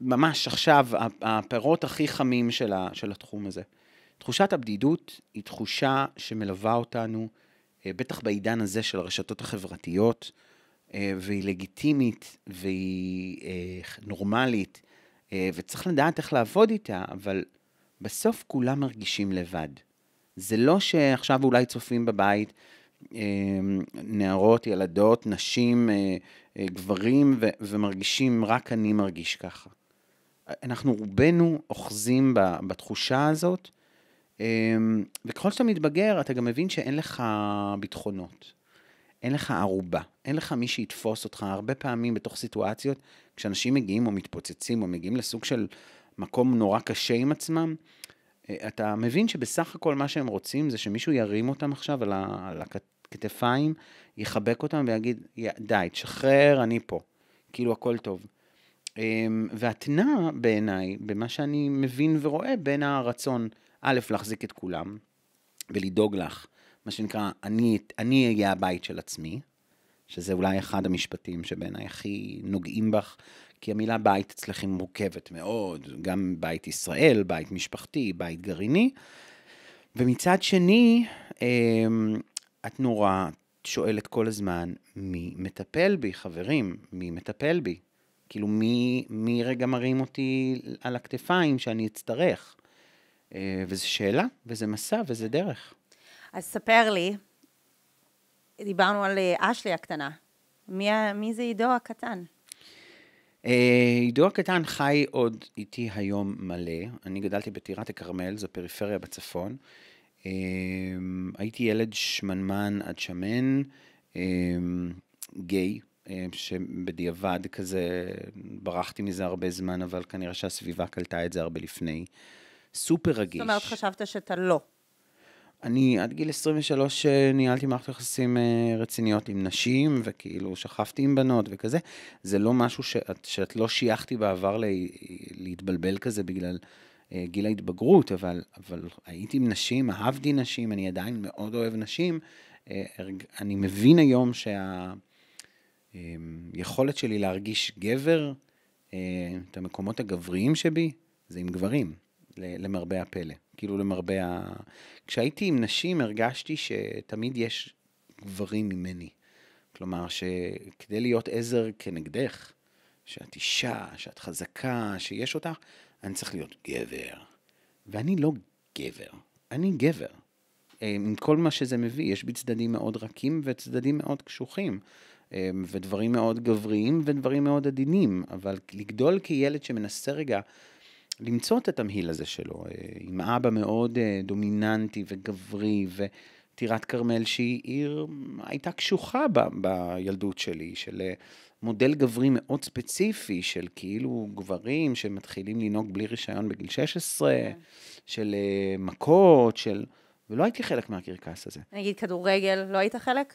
ממש עכשיו, הפירות הכי חמים של, ה... של התחום הזה. תחושת הבדידות היא תחושה שמלווה אותנו, אה, בטח בעידן הזה של הרשתות החברתיות, אה, והיא לגיטימית והיא אה, נורמלית, וצריך לדעת איך לעבוד איתה, אבל בסוף כולם מרגישים לבד. זה לא שעכשיו אולי צופים בבית נערות, ילדות, נשים, גברים, ו- ומרגישים, רק אני מרגיש ככה. אנחנו רובנו אוחזים בתחושה הזאת, אמ, וככל שאתה מתבגר, אתה גם מבין שאין לך ביטחונות. אין לך ערובה, אין לך מי שיתפוס אותך. הרבה פעמים בתוך סיטואציות, כשאנשים מגיעים או מתפוצצים או מגיעים לסוג של מקום נורא קשה עם עצמם, אה, אתה מבין שבסך הכל מה שהם רוצים זה שמישהו ירים אותם עכשיו על הכתפיים, יחבק אותם ויגיד, די, תשחרר, אני פה. כאילו, הכל טוב. אמ, והתנע בעיניי, במה שאני מבין ורואה, בין הרצון א', להחזיק את כולם ולדאוג לך, מה שנקרא, אני, אני אהיה הבית של עצמי, שזה אולי אחד המשפטים שבעיניי הכי נוגעים בך, כי המילה בית אצלכם מורכבת מאוד, גם בית ישראל, בית משפחתי, בית גרעיני. ומצד שני, אמ, את נורא שואלת כל הזמן, מי מטפל בי, חברים? מי מטפל בי? כאילו, מי, מי רגע מרים אותי על הכתפיים שאני אצטרך? אה, וזו שאלה, וזה מסע, וזה דרך. אז ספר לי, דיברנו על אה, אשלי הקטנה. מי, מי זה עידו הקטן? אה, עידו הקטן חי עוד איתי היום מלא. אני גדלתי בטירת הכרמל, זו פריפריה בצפון. הייתי ילד שמנמן עד שמן, גיי, שבדיעבד כזה, ברחתי מזה הרבה זמן, אבל כנראה שהסביבה קלטה את זה הרבה לפני. סופר רגיש. זאת אומרת, חשבת שאתה לא. אני עד גיל 23 אה, ניהלתי מערכת יחסים אה, רציניות עם נשים, וכאילו שכבתי עם בנות וכזה. זה לא משהו שאת, שאת לא שייכתי בעבר לה, להתבלבל כזה בגלל אה, גיל ההתבגרות, אבל, אבל הייתי עם נשים, אהבתי נשים, אני עדיין מאוד אוהב נשים. אה, אני מבין היום שהיכולת אמ, אה, שלי להרגיש גבר, אה, את המקומות הגבריים שבי, זה עם גברים. למרבה הפלא. כאילו למרבה ה... כשהייתי עם נשים הרגשתי שתמיד יש גברים ממני. כלומר, שכדי להיות עזר כנגדך, שאת אישה, שאת חזקה, שיש אותך, אני צריך להיות גבר. ואני לא גבר, אני גבר. אמ, עם כל מה שזה מביא, יש בי צדדים מאוד רכים וצדדים מאוד קשוחים, אמ, ודברים מאוד גבריים ודברים מאוד עדינים, אבל לגדול כילד שמנסה רגע למצוא את התמהיל הזה שלו, אה, עם אבא מאוד אה, דומיננטי וגברי, וטירת כרמל שהיא עיר, אה, הייתה קשוחה ב, בילדות שלי, של מודל גברי מאוד ספציפי, של כאילו גברים שמתחילים לנהוג בלי רישיון בגיל 16, yeah. כן. של מכות, של... ולא הייתי חלק מהקרקס הזה. נגיד כדורגל, לא היית חלק?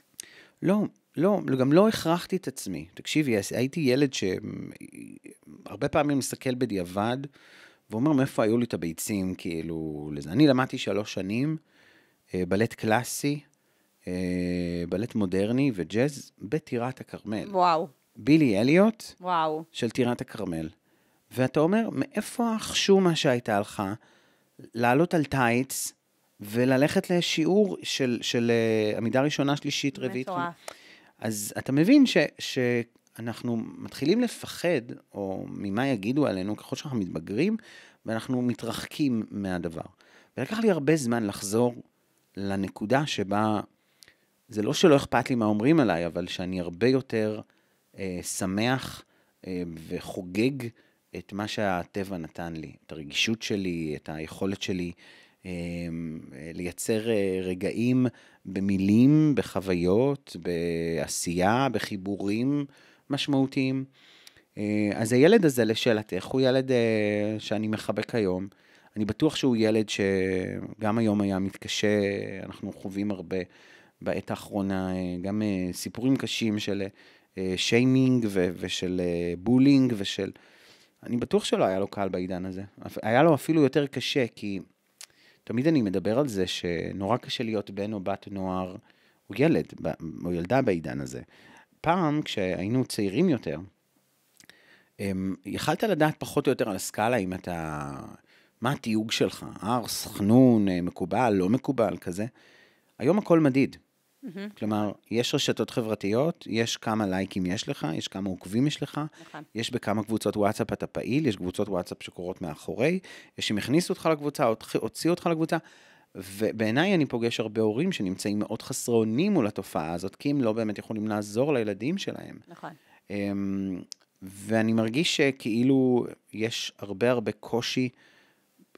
לא, לא, גם לא הכרחתי את עצמי. תקשיבי, הייתי ילד שהרבה פעמים מסתכל בדיעבד ואומר, מאיפה היו לי את הביצים, כאילו, לזה. אני למדתי שלוש שנים אה, בלט קלאסי, אה, בלט מודרני וג'אז בטירת הכרמל. וואו. בילי אליוט. וואו. של טירת הכרמל. ואתה אומר, מאיפה החשומה שהייתה לך לעלות על טייץ וללכת לשיעור של, של, של אה, עמידה ראשונה, שלישית, רביעית? מטורף. אז אתה מבין ש, ש, אנחנו מתחילים לפחד, או ממה יגידו עלינו, ככל שאנחנו מתבגרים, ואנחנו מתרחקים מהדבר. ולקח לי הרבה זמן לחזור לנקודה שבה, זה לא שלא אכפת לי מה אומרים עליי, אבל שאני הרבה יותר אה, שמח אה, וחוגג את מה שהטבע נתן לי, את הרגישות שלי, את היכולת שלי אה, לייצר אה, רגעים במילים, בחוויות, בעשייה, בחיבורים. משמעותיים. אה, אז הילד הזה, לשאלתך, הוא ילד אה, שאני מחבק היום. אני בטוח שהוא ילד שגם היום היה מתקשה, אנחנו חווים הרבה בעת האחרונה, אה, גם סיפורים קשים של שיימינג ושל בולינג ושל... אני בטוח שלא היה לו קל בעידן הזה. היה לו אפילו יותר קשה, כי תמיד אני מדבר על זה שנורא קשה להיות בן או בת נוער או ילד, או ילדה בעידן הזה. פעם, כשהיינו צעירים יותר, הם, אמ, יכלת לדעת פחות או יותר על הסקאלה אם אתה... מה התיוג שלך? ארס, חנון, אה, מקובל, לא מקובל, כזה. היום הכל מדיד. Mm-hmm. כלומר, יש רשתות חברתיות, יש כמה לייקים יש לך, יש כמה עוקבים יש לך, נכון. יש בכמה קבוצות וואטסאפ אתה פעיל, יש קבוצות וואטסאפ שקורות מאחורי, יש אם הכניסו אותך לקבוצה, הוציאו אותך לקבוצה. ובעיניי אני פוגש הרבה הורים שנמצאים מאוד חסרי אונים מול התופעה הזאת, כי הם לא באמת יכולים לעזור לילדים שלהם. נכון. אמ, ואני מרגיש שכאילו יש הרבה הרבה קושי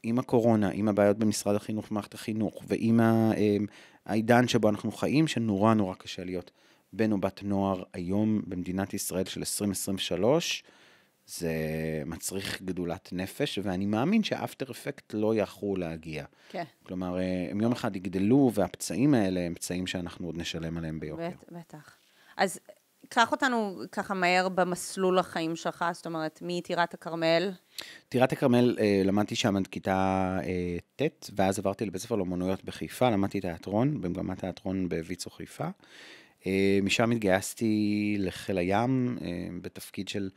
עם הקורונה, עם הבעיות במשרד החינוך במערכת החינוך, ועם אמ, העידן שבו אנחנו חיים, שנורא נורא קשה להיות בן או בת נוער היום במדינת ישראל של 2023. זה מצריך גדולת נפש, ואני מאמין שאפטר אפקט לא יכול להגיע. כן. כלומר, אה, הם יום אחד יגדלו, והפצעים האלה הם פצעים שאנחנו עוד נשלם עליהם ביוקר. בטח. אז קח אותנו ככה מהר במסלול החיים שלך, זאת אומרת, מטירת הכרמל. טירת הכרמל, אה, למדתי שם עד כיתה אה, ט', ואז עברתי לבית ספר לאומנויות בחיפה, למדתי תיאטרון, במגמת תיאטרון בויצו חיפה. משם התגייסתי לחיל הים, בתפקיד של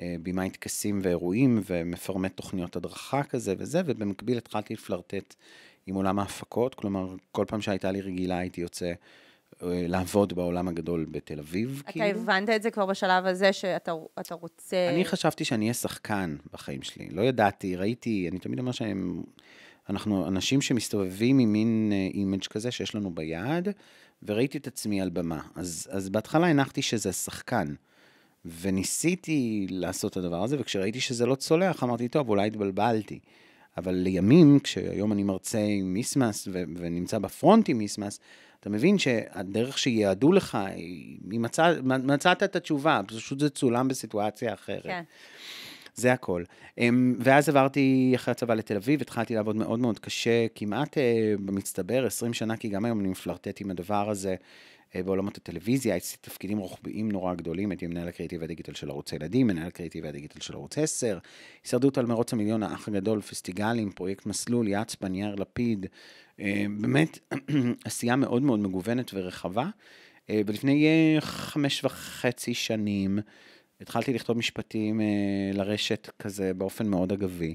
אה, בימאי טקסים ואירועים ומפרמט תוכניות הדרכה כזה וזה, ובמקביל התחלתי לפלרטט עם עולם ההפקות, כלומר, כל פעם שהייתה לי רגילה הייתי יוצא אה, לעבוד בעולם הגדול בתל אביב. אתה כאילו. הבנת את זה כבר בשלב הזה שאתה רוצה... אני חשבתי שאני אהיה שחקן בחיים שלי, לא ידעתי, ראיתי, אני תמיד אומר שהם... אנחנו אנשים שמסתובבים עם מין אימג' אה, כזה שיש לנו ביד, וראיתי את עצמי על במה. אז, אז בהתחלה הנחתי שזה שחקן. וניסיתי לעשות את הדבר הזה, וכשראיתי שזה לא צולח, אמרתי, טוב, אולי התבלבלתי. אבל לימים, כשהיום אני מרצה עם מיסמס ו- ונמצא בפרונט עם מיסמס, אתה מבין שהדרך שיעדו לך, היא מצא, מצאת את התשובה, פשוט זה צולם בסיטואציה אחרת. כן. זה הכל. אמ, ואז עברתי אחרי הצבא לתל אביב, התחלתי לעבוד מאוד מאוד קשה, כמעט אה, במצטבר, 20 שנה, כי גם היום אני מפלרטט עם הדבר הזה אה, בעולמות הטלוויזיה, הייתי תפקידים רוחביים נורא גדולים, הייתי מנהל הקריאיטיב והדיגיטל של ערוץ הילדים, מנהל הקריאיטיב והדיגיטל של ערוץ 10, הישרדות על מרוץ המיליון, האח הגדול, פסטיגלים, פרויקט מסלול, יצפן, יאיר לפיד, אה, באמת <clears throat> עשייה מאוד מאוד מגוונת ורחבה. אה, ולפני חמש וחצי שנים התחלתי לכתוב משפטים לרשת כזה באופן מאוד אגבי.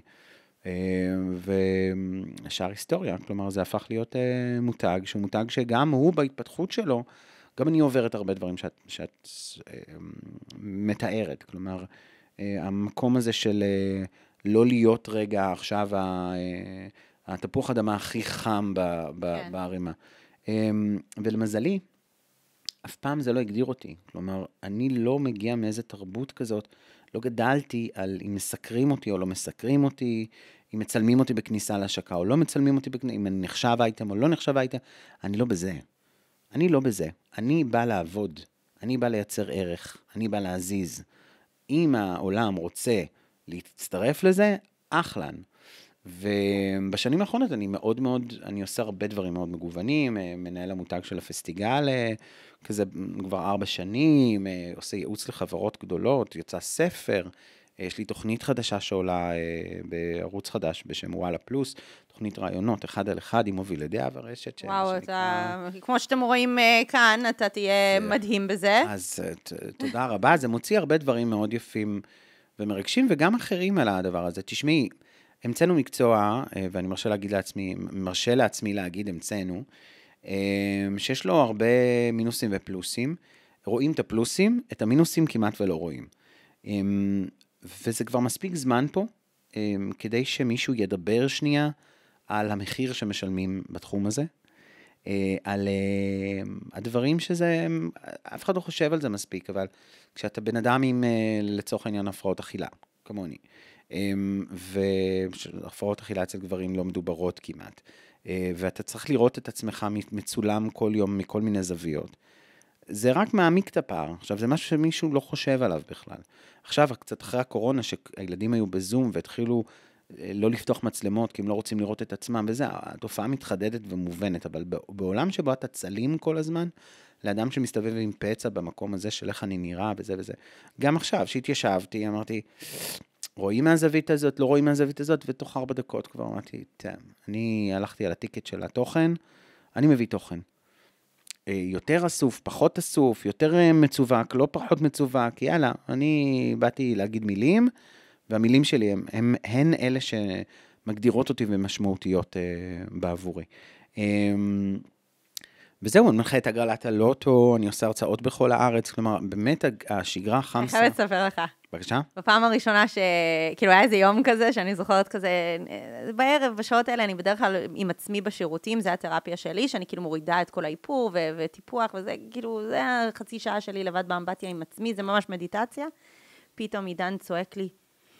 והשאר היסטוריה, כלומר זה הפך להיות מותג, שהוא מותג שגם הוא בהתפתחות שלו גם אני עוברת הרבה דברים שאת, שאת אמ, מתארת. כלומר, אה, המקום הזה של אה, לא להיות רגע עכשיו אה, התפוח אדמה הכי חם ב, ב, כן. בערימה. אמ, ולמזלי, אף פעם זה לא הגדיר אותי. כלומר, אני לא מגיע מאיזה תרבות כזאת. לא גדלתי על אם מסקרים אותי או לא מסקרים אותי, אם מצלמים אותי בכניסה להשקה או לא מצלמים אותי, בכ... אם אני נחשב אייטם או לא נחשב אייטם, אני לא בזה. אני לא בזה. אני בא לעבוד, אני בא לייצר ערך, אני בא להזיז. אם העולם רוצה להצטרף לזה, אחלן. ובשנים האחרונות אני מאוד מאוד, אני עושה הרבה דברים מאוד מגוונים, אה, מנהל המותג של הפסטיגל אה, כזה כבר ארבע שנים, אה, עושה ייעוץ לחברות גדולות, יצא ספר, יש לי תוכנית חדשה שעולה אה, בערוץ חדש בשם וואלה פלוס, תוכנית רעיונות, אחד על אחד עם מוביל דעה ורשת, שנקרא... וואו, אתה... כמו שאתם רואים אה, כאן, אתה תהיה כן. מדהים בזה. אז אה, ת, תודה רבה, זה מוציא הרבה דברים מאוד יפים ומרגשים, וגם אחרים על הדבר הזה. תשמעי, המצאנו מקצוע, ואני מרשה להגיד לעצמי, מרשה לעצמי להגיד המצאנו, שיש לו הרבה מינוסים ופלוסים. רואים את הפלוסים, את המינוסים כמעט ולא רואים. אמ, וזה כבר מספיק זמן פה, אמ, כדי שמישהו ידבר שנייה על המחיר שמשלמים בתחום הזה, אה, על אמ, הדברים שזה, אמ, אף אחד לא חושב על זה מספיק, אבל כשאתה בן אדם עם, אה, לצורך העניין, הפרעות אכילה, כמוני, והפרעות אכילה אצל גברים לא מדוברות כמעט, אה, ואתה צריך לראות את עצמך מצולם כל יום מכל מיני זוויות. זה רק מעמיק את הפער. עכשיו, זה משהו שמישהו לא חושב עליו בכלל. עכשיו, קצת אחרי הקורונה, שהילדים היו בזום והתחילו אה, לא לפתוח מצלמות, כי הם לא רוצים לראות את עצמם, וזה, התופעה מתחדדת ומובנת, אבל בעולם שבו אתה צלים כל הזמן, לאדם שמסתובב עם פצע במקום הזה של איך אני נראה וזה וזה. גם עכשיו, שהתיישבתי, אמרתי, רואים מהזווית הזאת, לא רואים מהזווית הזאת, ותוך ארבע דקות כבר אמרתי, אני הלכתי על הטיקט של התוכן, אני מביא תוכן. אה, יותר אסוף, פחות אסוף, יותר אה, מצווק, לא פחות מצווק, יאללה, אני באתי להגיד מילים, והמילים שלי הם, הם, הן אלה שמגדירות אותי ומשמעותיות אה, בעבורי. אמ, וזהו, אני מנחה את הגרלת הלוטו, אני עושה הרצאות בכל הארץ, כלומר, באמת השגרה חמסה. אני חייבת לספר לך. בבקשה? בפעם הראשונה ש... כאילו, היה איזה יום כזה, שאני זוכרת כזה, בערב, בשעות האלה, אני בדרך כלל עם עצמי בשירותים, זה התרפיה שלי, שאני כאילו מורידה את כל האיפור ו- וטיפוח וזה, כאילו, זה החצי שעה שלי לבד באמבטיה עם עצמי, זה ממש מדיטציה. פתאום עידן צועק לי,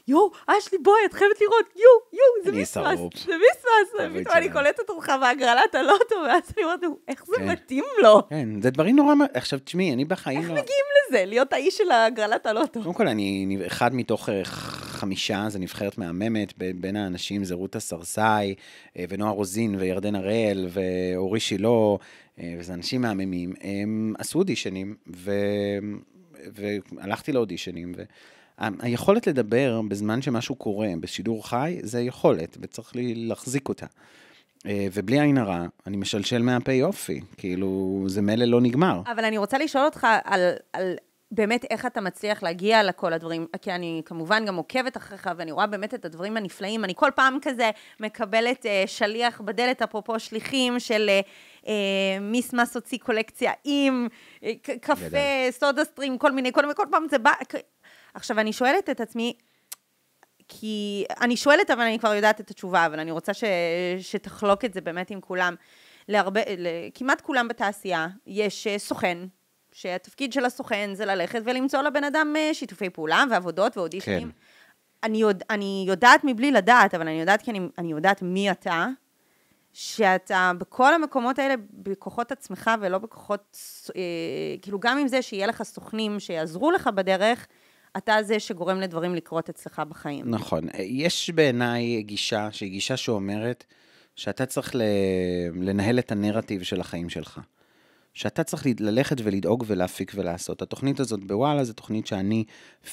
יואו, אשלי בואי, את חייבת לראות, יואו, יואו, זה מיסמס, זה מיסמס, ופתאום אני קולטת אותך בהגרלת הלוטו, לא ואז אני אומרת, איך זה כן. מתאים לו? כן, זה דברים נורא, עכשיו תשמעי, אני בחיים... איך לא- מגיעים לזה, להיות האיש של הגרלת הלוטו? לא קודם כל, אני אחד מתוך אה, חמישה, זה נבחרת מהממת, בין האנשים זה רותה סרסאי, אה, ונועה רוזין, וירדן הראל, ואורי שילה, אה, וזה אנשים מהממים. הם עשו אודישנים, והלכתי לאודישנים, ו... היכולת לדבר בזמן שמשהו קורה, בשידור חי, זה יכולת, וצריך לי להחזיק אותה. אה, ובלי עין הרע, אני משלשל מהפה יופי, כאילו, זה מילא לא נגמר. אבל אני רוצה לשאול אותך על, על באמת איך אתה מצליח להגיע לכל הדברים, כי אני כמובן גם עוקבת אחריך, ואני רואה באמת את הדברים הנפלאים. אני כל פעם כזה מקבלת אה, שליח בדלת, אפרופו שליחים, של אה, אה, מיס מס הוציא קולקציה עם אה, קפה, סודה סטרים, כל מיני, כל, מיני, כל פעם זה בא... עכשיו, אני שואלת את עצמי, כי אני שואלת, אבל אני כבר יודעת את התשובה, אבל אני רוצה ש, שתחלוק את זה באמת עם כולם. להרבה, לכמעט כולם בתעשייה יש אה, סוכן, שהתפקיד של הסוכן זה ללכת ולמצוא לבן אדם אה, שיתופי פעולה ועבודות ואודישנים. כן. אני, יודע, אני יודעת מבלי לדעת, אבל אני יודעת כי אני, אני יודעת מי אתה, שאתה בכל המקומות האלה בכוחות עצמך ולא בכוחות, אה, כאילו גם עם זה שיהיה לך סוכנים שיעזרו לך בדרך, אתה זה שגורם לדברים לקרות אצלך בחיים. נכון. יש בעיניי גישה, שהיא גישה שאומרת שאתה צריך לנהל את הנרטיב של החיים שלך. שאתה צריך ללכת ולדאוג ולהפיק ולעשות. התוכנית הזאת בוואלה זו תוכנית שאני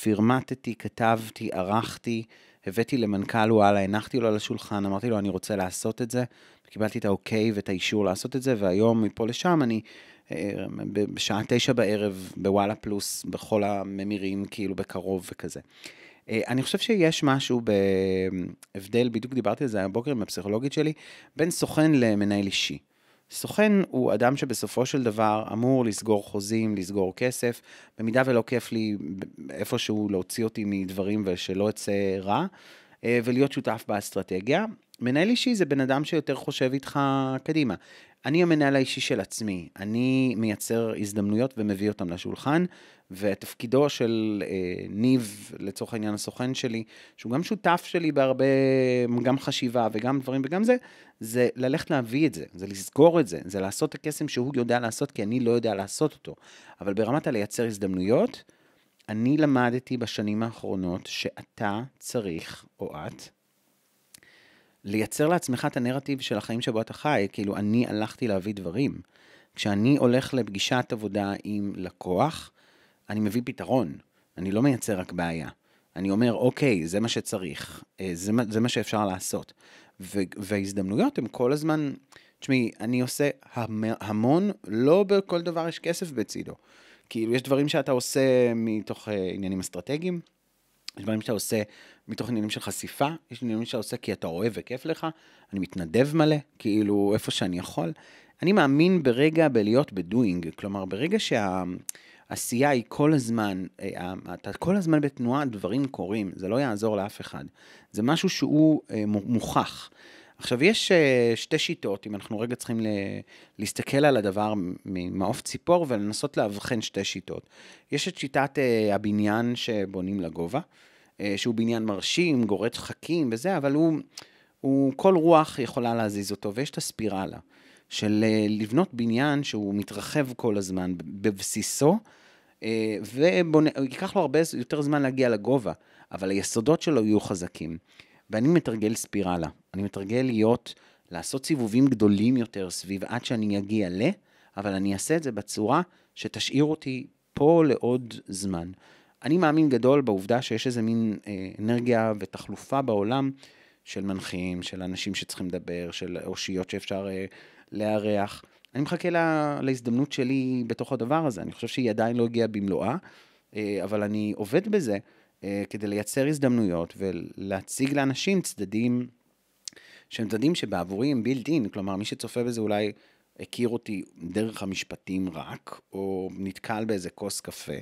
פירמטתי, כתבתי, ערכתי, הבאתי למנכ"ל וואלה, הנחתי לו על השולחן, אמרתי לו, אני רוצה לעשות את זה, קיבלתי את האוקיי ואת האישור לעשות את זה, והיום מפה לשם אני אה, בשעה תשע בערב, בוואלה פלוס, בכל הממירים, כאילו בקרוב וכזה. אה, אני חושב שיש משהו בהבדל, בדיוק דיברתי על זה הבוקר עם הפסיכולוגית שלי, בין סוכן למנהל אישי. סוכן הוא אדם שבסופו של דבר אמור לסגור חוזים, לסגור כסף. במידה ולא כיף לי איפשהו להוציא אותי מדברים ושלא אצא רע, אה, ולהיות שותף באסטרטגיה. מנהל אישי זה בן אדם שיותר חושב איתך קדימה. אני המנהל האישי של עצמי, אני מייצר הזדמנויות ומביא אותן לשולחן, ותפקידו של אה, ניב, לצורך העניין הסוכן שלי, שהוא גם שותף שלי בהרבה, גם חשיבה וגם דברים וגם זה, זה ללכת להביא את זה, זה לסגור את זה, זה לעשות את הקסם שהוא יודע לעשות, כי אני לא יודע לעשות אותו. אבל ברמת הלייצר הזדמנויות, אני למדתי בשנים האחרונות שאתה צריך, או את, לייצר לעצמך את הנרטיב של החיים שבו אתה חי, כאילו, אני הלכתי להביא דברים. כשאני הולך לפגישת עבודה עם לקוח, אני מביא פתרון, אני לא מייצר רק בעיה. אני אומר, אוקיי, זה מה שצריך, אה, זה מה, זה מה שאפשר לעשות. ו- וההזדמנויות הן כל הזמן, תשמעי, אני עושה המ- המון, לא בכל דבר יש כסף בצידו. כאילו, יש דברים שאתה עושה מתוך uh, עניינים אסטרטגיים, יש דברים שאתה עושה מתוך עניינים של חשיפה, יש עניינים שאתה עושה כי אתה אוהב וכיף לך, אני מתנדב מלא, כאילו, איפה שאני יכול. אני מאמין ברגע בלהיות בדואינג, כלומר, ברגע שהעשייה היא כל הזמן, אה, אתה כל הזמן בתנועה, דברים קורים, זה לא יעזור לאף אחד. זה משהו שהוא אה, מוכח. עכשיו, יש אה, שתי שיטות, אם אנחנו רגע צריכים להסתכל על הדבר ממעוף ציפור ולנסות לאבחן שתי שיטות. יש את שיטת אה, הבניין שבונים לגובה, אה, שהוא בניין מרשים, גורד חכים וזה, אבל הוא, הוא, כל רוח יכולה להזיז אותו, ויש את הספירלה של לבנות בניין שהוא מתרחב כל הזמן בבסיסו. ייקח לו הרבה יותר זמן להגיע לגובה, אבל היסודות שלו יהיו חזקים. ואני מתרגל ספירלה. אני מתרגל להיות, לעשות סיבובים גדולים יותר סביב עד שאני אגיע ל, אבל אני אעשה את זה בצורה שתשאיר אותי פה לעוד זמן. אני מאמין גדול בעובדה שיש איזה מין אה, אנרגיה ותחלופה בעולם של מנחים, של אנשים שצריכים לדבר, של אושיות שאפשר אה, לארח. אני מחכה לה, להזדמנות שלי בתוך הדבר הזה. אני חושב שהיא עדיין לא הגיעה במלואה, אה, אבל אני עובד בזה. אה, כדי לייצר הזדמנויות ולהציג לאנשים צדדים שהם צדדים שבעבורי הם בילד אין, כלומר מי שצופה בזה אולי הכיר אותי דרך המשפטים רק, או נתקל באיזה כוס קפה,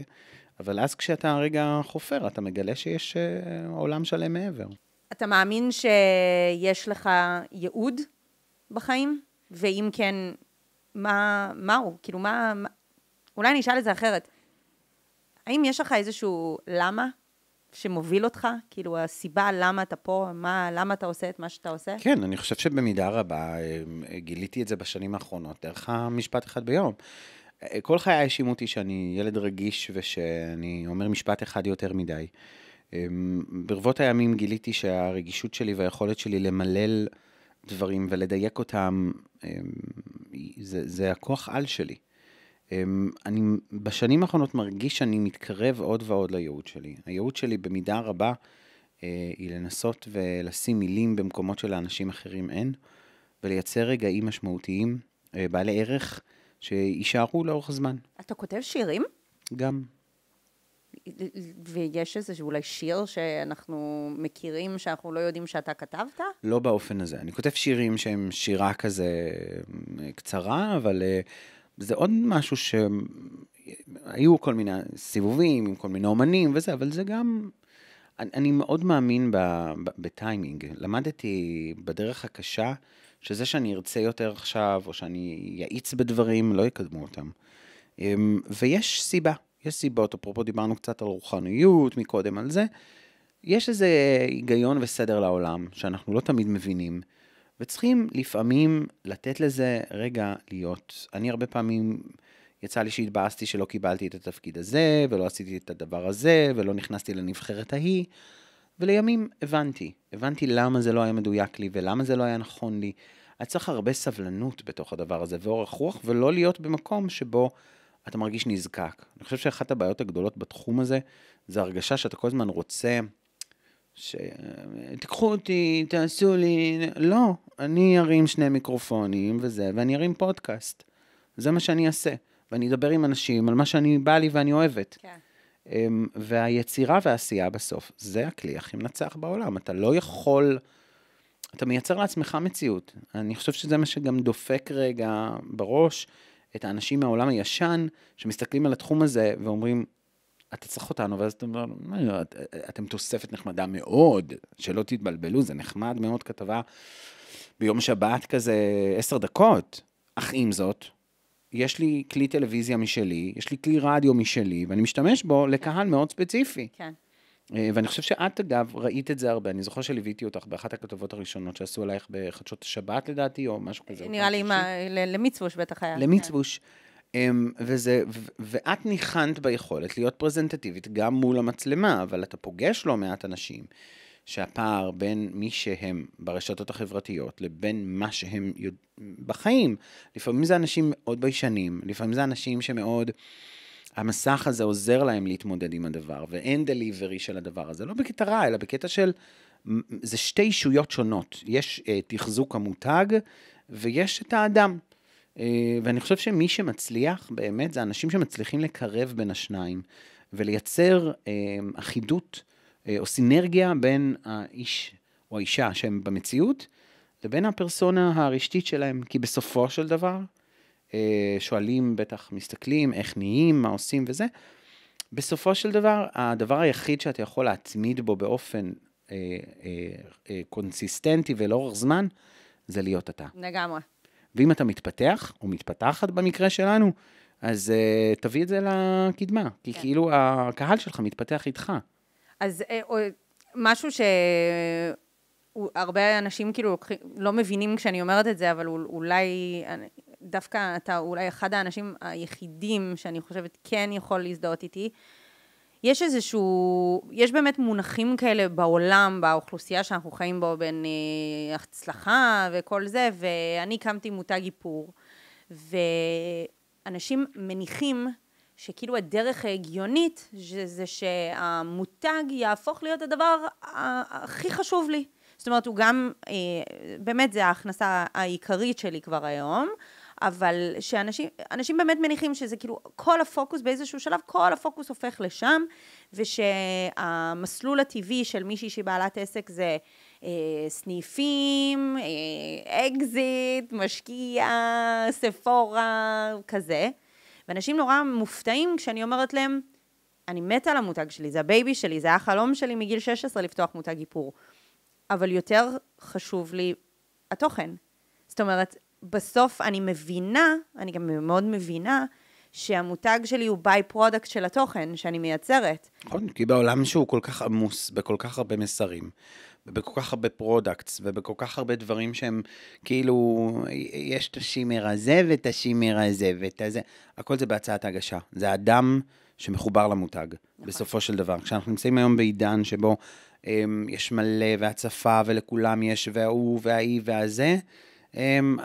אבל אז כשאתה רגע חופר, אתה מגלה שיש אה, עולם שלם מעבר. אתה מאמין שיש לך ייעוד בחיים? ואם כן, מה, מה הוא? כאילו, מה, מה... אולי אני אשאל את זה אחרת. האם יש לך איזשהו למה שמוביל אותך? כאילו, הסיבה למה אתה פה, מה, למה אתה עושה את מה שאתה עושה? כן, אני חושב שבמידה רבה אמ, גיליתי את זה בשנים האחרונות, דרך המשפט אחד ביום. אה, כל חיי האשימו אותי שאני ילד רגיש ושאני אומר משפט אחד יותר מדי. אמ, ברבות הימים גיליתי שהרגישות שלי והיכולת שלי למלל דברים ולדייק אותם, אמ, זה, זה הכוח על שלי. אמ, אני בשנים האחרונות מרגיש שאני מתקרב עוד ועוד לייעוד שלי. הייעוד שלי במידה רבה אה, היא לנסות ולשים מילים במקומות שלאנשים אחרים אין, ולייצר רגעים משמעותיים, אה, בעלי ערך, שיישארו לאורך הזמן. אתה כותב שירים? גם. ויש איזה אולי שיר שאנחנו מכירים, שאנחנו לא יודעים שאתה כתבת? לא באופן הזה. אני כותב שירים שהם שירה כזה אה, קצרה, אבל Uh, זה עוד משהו שהיו כל מיני סיבובים עם כל מיני אומנים וזה, אבל זה גם... אני, אני מאוד מאמין ב, ב, בטיימינג. למדתי בדרך הקשה, שזה שאני ארצה יותר עכשיו, או שאני יאיץ בדברים, לא יקדמו אותם. אמ, ויש סיבה, יש סיבות, אפרופו דיברנו קצת על רוחניות מקודם, על זה. יש איזה היגיון וסדר לעולם, שאנחנו לא תמיד מבינים. וצריכים לפעמים לתת לזה רגע להיות. אני הרבה פעמים, יצא לי שהתבאסתי שלא קיבלתי את התפקיד הזה, ולא עשיתי את הדבר הזה, ולא נכנסתי לנבחרת ההיא, ולימים הבנתי. הבנתי למה זה לא היה מדויק לי, ולמה זה לא היה נכון לי. היה צריך הרבה סבלנות בתוך הדבר הזה, ואורך רוח, ולא להיות במקום שבו אתה מרגיש נזקק. אני חושב שאחת הבעיות הגדולות בתחום הזה, זה הרגשה שאתה כל הזמן רוצה... ש... שתיקחו אותי, תעשו לי, לא, אני ארים שני מיקרופונים וזה, ואני ארים פודקאסט. זה מה שאני אעשה. ואני אדבר עם אנשים על מה שאני בא לי ואני אוהבת. כן. אמ, והיצירה והעשייה בסוף, זה הכלי הכי מנצח בעולם. אתה לא יכול... אתה מייצר לעצמך מציאות. אני חושב שזה מה שגם דופק רגע בראש את האנשים מהעולם הישן, שמסתכלים על התחום הזה ואומרים, אתה צריך אותנו, ואז אתה אומר, לא, אתם תוספת נחמדה מאוד, שלא תתבלבלו, זה נחמד מאוד כתבה ביום שבת כזה עשר דקות. אך עם זאת, יש לי כלי טלוויזיה משלי, יש לי כלי רדיו משלי, ואני משתמש בו כן. לקהל מאוד ספציפי. כן. אה, ואני חושב שאת, אגב, ראית את זה הרבה. אני זוכר שליוויתי אותך באחת הכתבות הראשונות שעשו עלייך בחדשות השבת, לדעתי, או משהו כזה. נראה לי, למצווש בטח היה. למצווש. כן. Um, וזה, ו- ואת ניחנת ביכולת להיות פרזנטטיבית גם מול המצלמה, אבל אתה פוגש לא מעט אנשים שהפער בין מי שהם ברשתות החברתיות לבין מה שהם בחיים, לפעמים זה אנשים מאוד ביישנים, לפעמים זה אנשים שמאוד... המסך הזה עוזר להם להתמודד עם הדבר, ואין דליברי של הדבר הזה, לא בקטע רע, אלא בקטע של... זה שתי אישויות שונות. יש uh, תחזוק המותג, ויש את האדם. אה, ואני חושב שמי שמצליח באמת זה אנשים שמצליחים לקרב בין השניים ולייצר אה, אחידות אה, או סינרגיה בין האיש או האישה שהם במציאות לבין הפרסונה הרשתית שלהם. כי בסופו של דבר, שואלים, בטח מסתכלים, איך נהיים, מה עושים וזה, בסופו של דבר, הדבר היחיד שאתה יכול להתמיד בו באופן אה, אה, אה, קונסיסטנטי ולאורך זמן, זה להיות אתה. לגמרי. ואם אתה מתפתח, או מתפתחת במקרה שלנו, אז uh, תביא את זה לקדמה, כי כן. כאילו הקהל שלך מתפתח איתך. אז אה, משהו שהרבה אה, אנשים כאילו לא מבינים כשאני אומרת את זה, אבל אולי דווקא אתה אולי אחד האנשים היחידים שאני חושבת כן יכול להזדהות איתי, יש איזשהו, יש באמת מונחים כאלה בעולם, באוכלוסייה שאנחנו חיים בו, בין אה, הצלחה וכל זה, ואני הקמתי מותג איפור, ואנשים מניחים שכאילו הדרך ההגיונית זה שהמותג יהפוך להיות הדבר אה, הכי חשוב לי. זאת אומרת, הוא גם, אה, באמת זה ההכנסה העיקרית שלי כבר היום, אבל שאנשים, באמת מניחים שזה כאילו כל הפוקוס, באיזשהו שלב כל הפוקוס הופך לשם, ושהמסלול הטבעי של מישהי שהיא בעלת עסק זה אה, סניפים, אה, אקזיט, משקיע, ספורה, כזה. ואנשים נורא מופתעים כשאני אומרת להם, אני מתה על המותג שלי, זה הבייבי שלי, זה היה החלום שלי מגיל 16 לפתוח מותג איפור. אבל יותר חשוב לי התוכן. זאת אומרת, בסוף אני מבינה, אני גם מאוד מבינה, שהמותג שלי הוא ביי פרודקט של התוכן שאני מייצרת. נכון, כי בעולם שהוא כל כך עמוס בכל כך הרבה מסרים, ובכל כך הרבה פרודקטס, ובכל כך הרבה דברים שהם כאילו, יש את השימר הזה ואת השימר הזה ואת הזה, הכל זה בהצעת הגשה. זה אדם שמחובר למותג, נכון. בסופו של דבר. כשאנחנו נמצאים היום בעידן שבו אמ, יש מלא והצפה ולכולם יש וההוא וההיא והזה, וה אמ,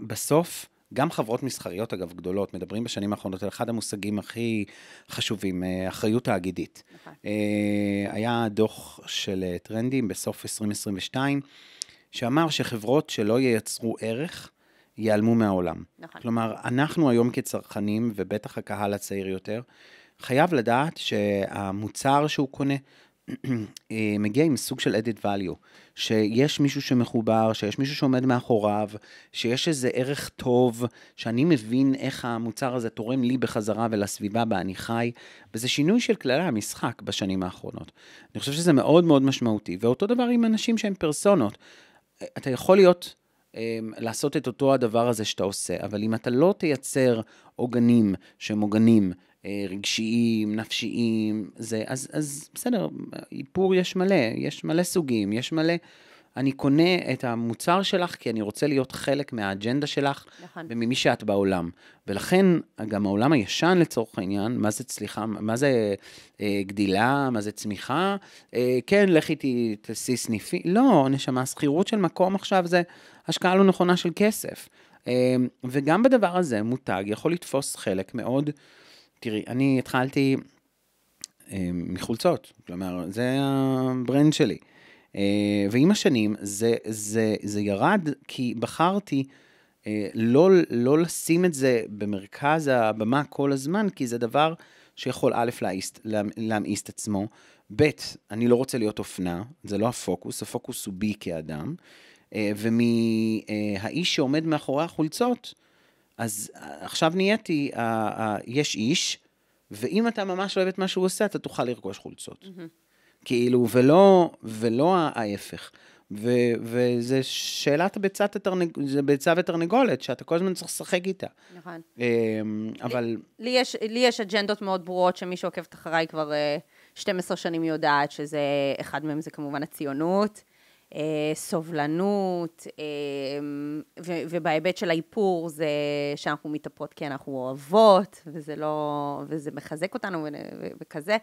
בסוף, גם חברות מסחריות, אגב, גדולות, מדברים בשנים האחרונות על אחד המושגים הכי חשובים, אה, אחריות תאגידית. נכון. אה, היה דוח של אה, טרנדים בסוף 2022, שאמר שחברות שלא ייצרו ערך, ייעלמו מהעולם. נכון. כלומר, אנחנו היום כצרכנים, ובטח הקהל הצעיר יותר, חייב לדעת שהמוצר שהוא קונה, אה, מגיע עם סוג של added value, שיש מישהו שמחובר, שיש מישהו שעומד מאחוריו, שיש איזה ערך טוב, שאני מבין איך המוצר הזה תורם לי בחזרה ולסביבה בה אני חי, וזה שינוי של כללי המשחק בשנים האחרונות. אני חושב שזה מאוד מאוד משמעותי, ואותו דבר עם אנשים שהם פרסונות. אתה יכול להיות אה, לעשות את אותו הדבר הזה שאתה עושה, אבל אם אתה לא תייצר עוגנים שהם עוגנים אה, רגשיים, נפשיים, זה, אז, אז בסדר, איפור יש מלא, יש מלא סוגים, יש מלא... אני קונה את המוצר שלך כי אני רוצה להיות חלק מהאג'נדה שלך נכון. וממי שאת בעולם. ולכן, גם העולם הישן לצורך העניין, מה זה צליחה, מה זה אה, גדילה, מה זה צמיחה, אה, כן, לכי תעשי סניפי, לא, נשמה, שכירות של מקום עכשיו זה השקעה לא נכונה של כסף. אה, וגם בדבר הזה, מותג יכול לתפוס חלק מאוד... תראי, אני התחלתי אה, מחולצות, כלומר, זה הברנד שלי. אה, ועם השנים זה, זה, זה ירד כי בחרתי אה, לא, לא לשים את זה במרכז הבמה כל הזמן, כי זה דבר שיכול א', להאיס, להמאיס את עצמו, ב', אני לא רוצה להיות אופנה, זה לא הפוקוס, הפוקוס הוא בי כאדם, אה, ומהאיש שעומד מאחורי החולצות, אז אה, עכשיו נהייתי, uh, uh, יש איש, ואם אתה ממש אוהב את מה שהוא עושה, אתה תוכל לרכוש חולצות. Mm-hmm. כאילו, ולא, ולא ההפך. ו- וזה שאלת ביצת הביצה ביצה ותרנגולת, שאתה כל הזמן צריך לשחק איתה. נכון. אמ, אבל... לי, לי, יש, לי יש אג'נדות מאוד ברורות, שמי שעוקבת אחריי כבר 12 שנים יודעת שזה, אחד מהם זה כמובן הציונות. אה, סובלנות, אה, ובהיבט של האיפור זה שאנחנו מתאפרות כי אנחנו אוהבות, וזה לא, וזה מחזק אותנו וכזה.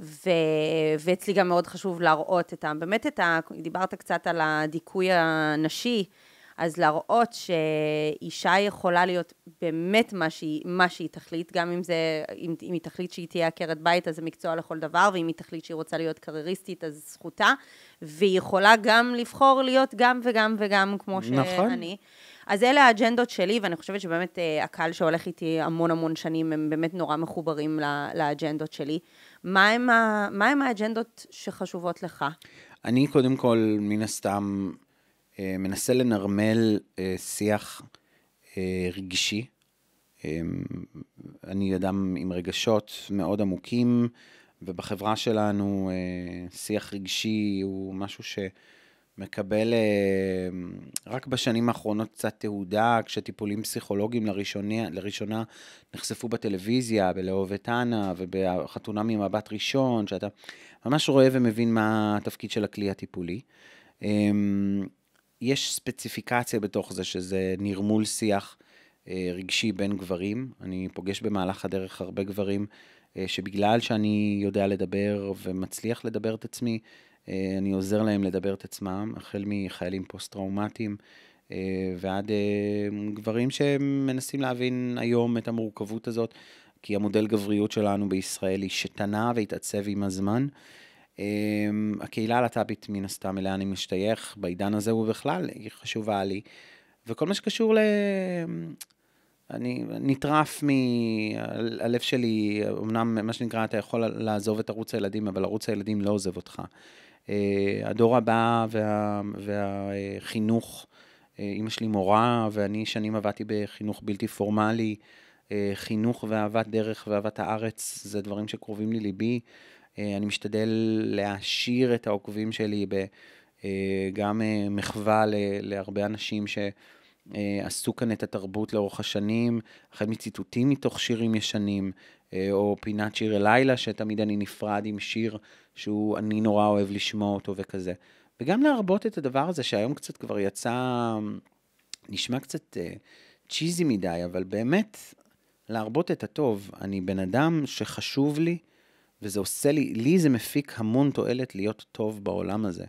ו- ואצלי גם מאוד חשוב להראות את ה... באמת את ה... דיברת קצת על הדיכוי הנשי. אז להראות שאישה יכולה להיות באמת מה שהיא, מה שהיא תחליט, גם אם, זה, אם, אם היא תחליט שהיא תהיה עקרת בית, אז זה מקצוע לכל דבר, ואם היא תחליט שהיא רוצה להיות קרייריסטית, אז זכותה, והיא יכולה גם לבחור להיות גם וגם וגם, כמו נכון. שאני. אז אלה האג'נדות שלי, ואני חושבת שבאמת אה, הקהל שהולך איתי המון המון שנים, הם באמת נורא מחוברים לאג'נדות שלי. מה הם, ה, מה הם האג'נדות שחשובות לך? אני קודם כל, מן הסתם, אה, מנסה לנרמל אה, שיח אה, רגשי. אני אדם עם רגשות מאוד עמוקים, ובחברה שלנו שיח רגשי הוא משהו שמקבל רק בשנים האחרונות קצת תהודה, כשטיפולים פסיכולוגיים לראשונה, לראשונה נחשפו בטלוויזיה, בלאהוב את אנה ובחתונה ממבט ראשון, שאתה ממש רואה ומבין מה התפקיד של הכלי הטיפולי. יש ספציפיקציה בתוך זה, שזה נרמול שיח אה, רגשי בין גברים. אני פוגש במהלך הדרך הרבה גברים אה, שבגלל שאני יודע לדבר ומצליח לדבר את עצמי, אה, אני עוזר להם לדבר את עצמם, החל מחיילים פוסט-טראומטיים ועד גברים שמנסים להבין היום את המורכבות הזאת, כי המודל גבריות שלנו בישראל היא שתנה והתעצב עם הזמן. אמ, הקהילה הלהט"בית מן הסתם, אליה אני משתייך בעידן הזה ובכלל, היא חשובה לי. וכל מה שקשור ל... אני נטרף מ... הלב שלי, אמנם מה שנקרא, אתה יכול לעזוב את ערוץ הילדים, אבל ערוץ הילדים לא עוזב אותך. אה, הדור הבא וה... והחינוך, אימא אה, שלי מורה, ואני שנים עבדתי בחינוך בלתי פורמלי, אה, חינוך ואהבת דרך ואהבת הארץ, זה דברים שקרובים לליבי. לי אה, אני משתדל להעשיר את העוקבים שלי אה, גם אה, מחווה להרבה אנשים שעשו כאן את התרבות לאורך השנים, החל מציטוטים מתוך שירים ישנים, או פינת שיר הלילה, שתמיד אני נפרד עם שיר שהוא, אני נורא אוהב לשמוע אותו וכזה. וגם להרבות את הדבר הזה, שהיום קצת כבר יצא, נשמע קצת צ'יזי מדי, אבל באמת, להרבות את הטוב. אני בן אדם שחשוב לי, וזה עושה לי, לי זה מפיק המון תועלת להיות טוב בעולם הזה.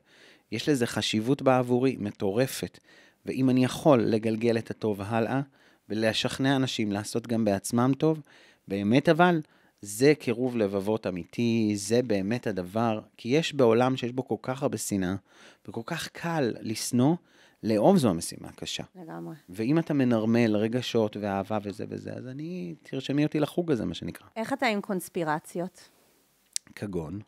יש לזה חשיבות בעבורי מטורפת, ואם אני יכול לגלגל את הטוב הלאה, ולשכנע אנשים לעשות גם בעצמם טוב, באמת אבל, זה קירוב לבבות אמיתי, זה באמת הדבר, כי יש בעולם שיש בו כל כך הרבה שנאה, וכל כך קל לשנוא, לאהוב זו המשימה הקשה. לגמרי. ואם אתה מנרמל רגשות ואהבה וזה וזה, אז אני, תרשמי אותי לחוג הזה, מה שנקרא. איך אתה עם קונספירציות? כגון?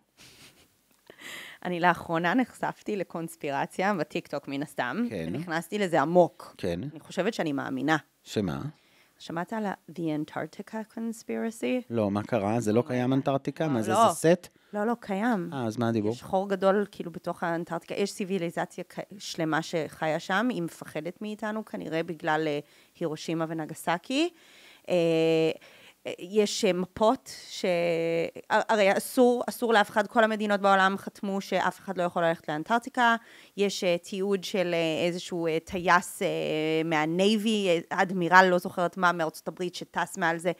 אני לאחרונה נחשפתי לקונספירציה בטיקטוק מן הסתם, כן. ונכנסתי לזה עמוק. כן. אני חושבת שאני מאמינה. שמה? שמעת על ה-The Antarctica Conspiracy? לא, מה קרה? זה לא קיים אנטארקטיקה? לא, מה זה, לא. זה סט? לא, לא, קיים. אה, אז מה הדיבור? יש חור גדול כאילו בתוך האנטארקטיקה, יש ציוויליזציה שלמה שחיה שם, היא מפחדת מאיתנו כנראה בגלל אה, הירושימה ונגסקי. אה, יש אה, מפות, שהרי אסור, אסור לאף אחד, כל המדינות בעולם חתמו שאף אחד לא יכול ללכת לאנטארקטיקה, יש אה, תיעוד של אה, איזשהו טייס מהנייבי, אדמירל, לא זוכרת מה, מארצות הברית, שטס מעל זה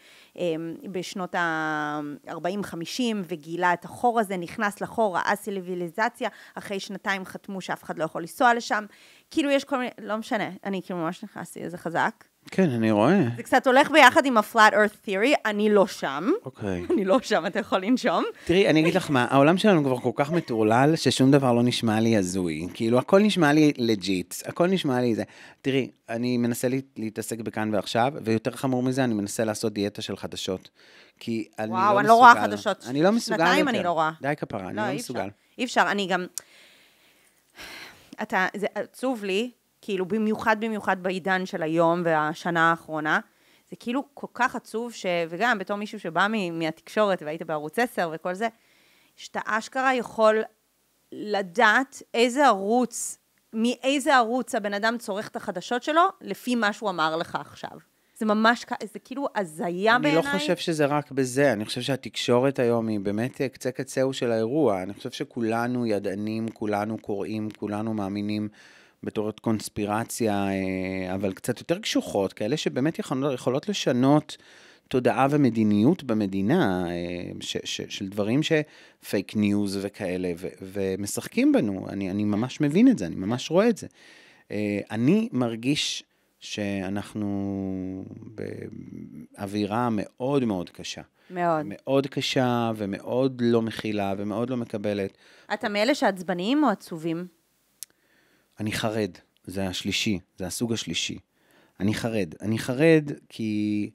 בשנות ה-40-50 וגילה את החור הזה, נכנס לחור, ראה סיליביליזציה, אחרי שנתיים חתמו שאף אחד לא יכול לנסוע לשם, כאילו יש כל מיני, לא משנה, אני כאילו ממש נכנסתי לזה חזק. כן, אני רואה. זה קצת הולך ביחד עם ה-flat earth theory, אני לא שם. אוקיי. Okay. אני לא שם, אתה יכול לנשום. תראי, אני אגיד לך מה, העולם שלנו כבר כל כך מטורלל, ששום דבר לא נשמע לי הזוי. כאילו, הכל נשמע לי לג'יט, הכל נשמע לי זה. תראי, אני מנסה לה, להתעסק בכאן ועכשיו, ויותר חמור מזה, אני מנסה לעשות דיאטה של חדשות. כי אני וואו, לא אני מסוגל. וואו, אני לא רואה חדשות. אני לא מסוגל יותר. שנתיים אני לא רואה. די כפרה, לא, אני לא, לא מסוגל. אי אפשר, אני גם... אתה, זה עצוב לי, כאילו במיוחד במיוחד בעידן של היום והשנה האחרונה, זה כאילו כל כך עצוב, ש... וגם בתור מישהו שבא מ... מהתקשורת והיית בערוץ 10 וכל זה, שאתה אשכרה יכול לדעת איזה ערוץ, מאיזה ערוץ הבן אדם צורך את החדשות שלו, לפי מה שהוא אמר לך עכשיו. זה ממש, זה כאילו הזיה לא בעיניי. אני בעיני. לא חושב שזה רק בזה, אני חושב שהתקשורת היום היא באמת קצה קצהו של האירוע. אני חושב שכולנו ידענים, כולנו קוראים, כולנו מאמינים. בתיאוריות קונספירציה, אה, אבל קצת יותר קשוחות, כאלה שבאמת יכולות לשנות תודעה ומדיניות במדינה, אה, ש, ש, של דברים שפייק ניוז וכאלה, ו, ומשחקים בנו, אני, אני ממש מבין את זה, אני ממש רואה את זה. אה, אני מרגיש שאנחנו באווירה מאוד מאוד קשה. מאוד. מאוד קשה ומאוד לא מכילה ומאוד לא מקבלת. אתה מאלה שעצבניים או עצובים? אני חרד, זה השלישי, זה הסוג השלישי. אני חרד. אני חרד כי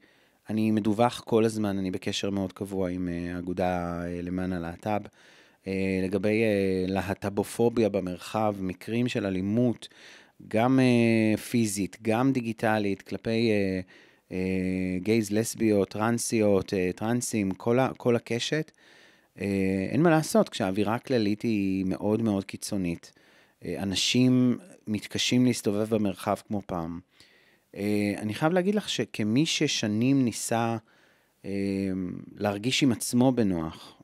אני מדווח כל הזמן, אני בקשר מאוד קבוע עם אה, האגודה אה, למען הלהט"ב. אה, לגבי להט"בופוביה במרחב, מקרים של אלימות, גם פיזית, גם דיגיטלית, כלפי גייז, לסביות, טרנסיות, טרנסים, כל, ה, כל הקשת. אין מה לעשות, כשהאווירה הכללית היא מאוד מאוד קיצונית. אה, אנשים מתקשים להסתובב במרחב כמו פעם. אה, אני חייב להגיד לך שכמי ששנים ניסה אה, להרגיש עם עצמו בנוח,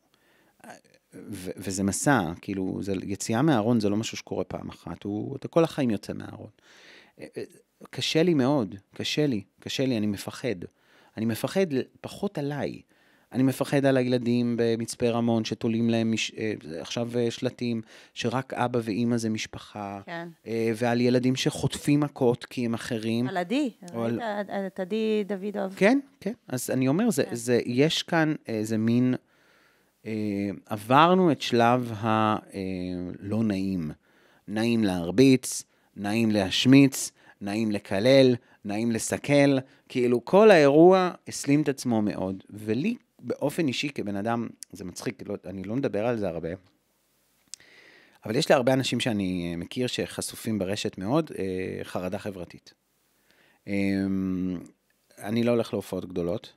ו- וזה מסע, כאילו, זה, יציאה מהארון זה לא משהו שקורה פעם אחת, הוא, אתה כל החיים יוצא מהארון. קשה לי מאוד, קשה לי, קשה לי, אני מפחד. אני מפחד פחות עליי, אני מפחד על הילדים במצפה רמון, שתולים להם מש... אה, עכשיו אה, שלטים, שרק אבא ואימא זה משפחה. כן. אה, ועל ילדים שחוטפים מכות כי הם אחרים. על עדי, על... עדי דוידוב. כן, כן. אז אני אומר, זה, כן. זה, יש כאן איזה מין... עברנו את שלב הלא נעים. נעים להרביץ, נעים להשמיץ, נעים לקלל, נעים לסכל, כאילו כל האירוע הסלים את עצמו מאוד, ולי באופן אישי, כבן אדם, זה מצחיק, לא, אני לא מדבר על זה הרבה, אבל יש להרבה אנשים שאני אה, מכיר שחשופים ברשת מאוד, אה, חרדה חברתית. אמ, אני לא הולך להופעות גדולות,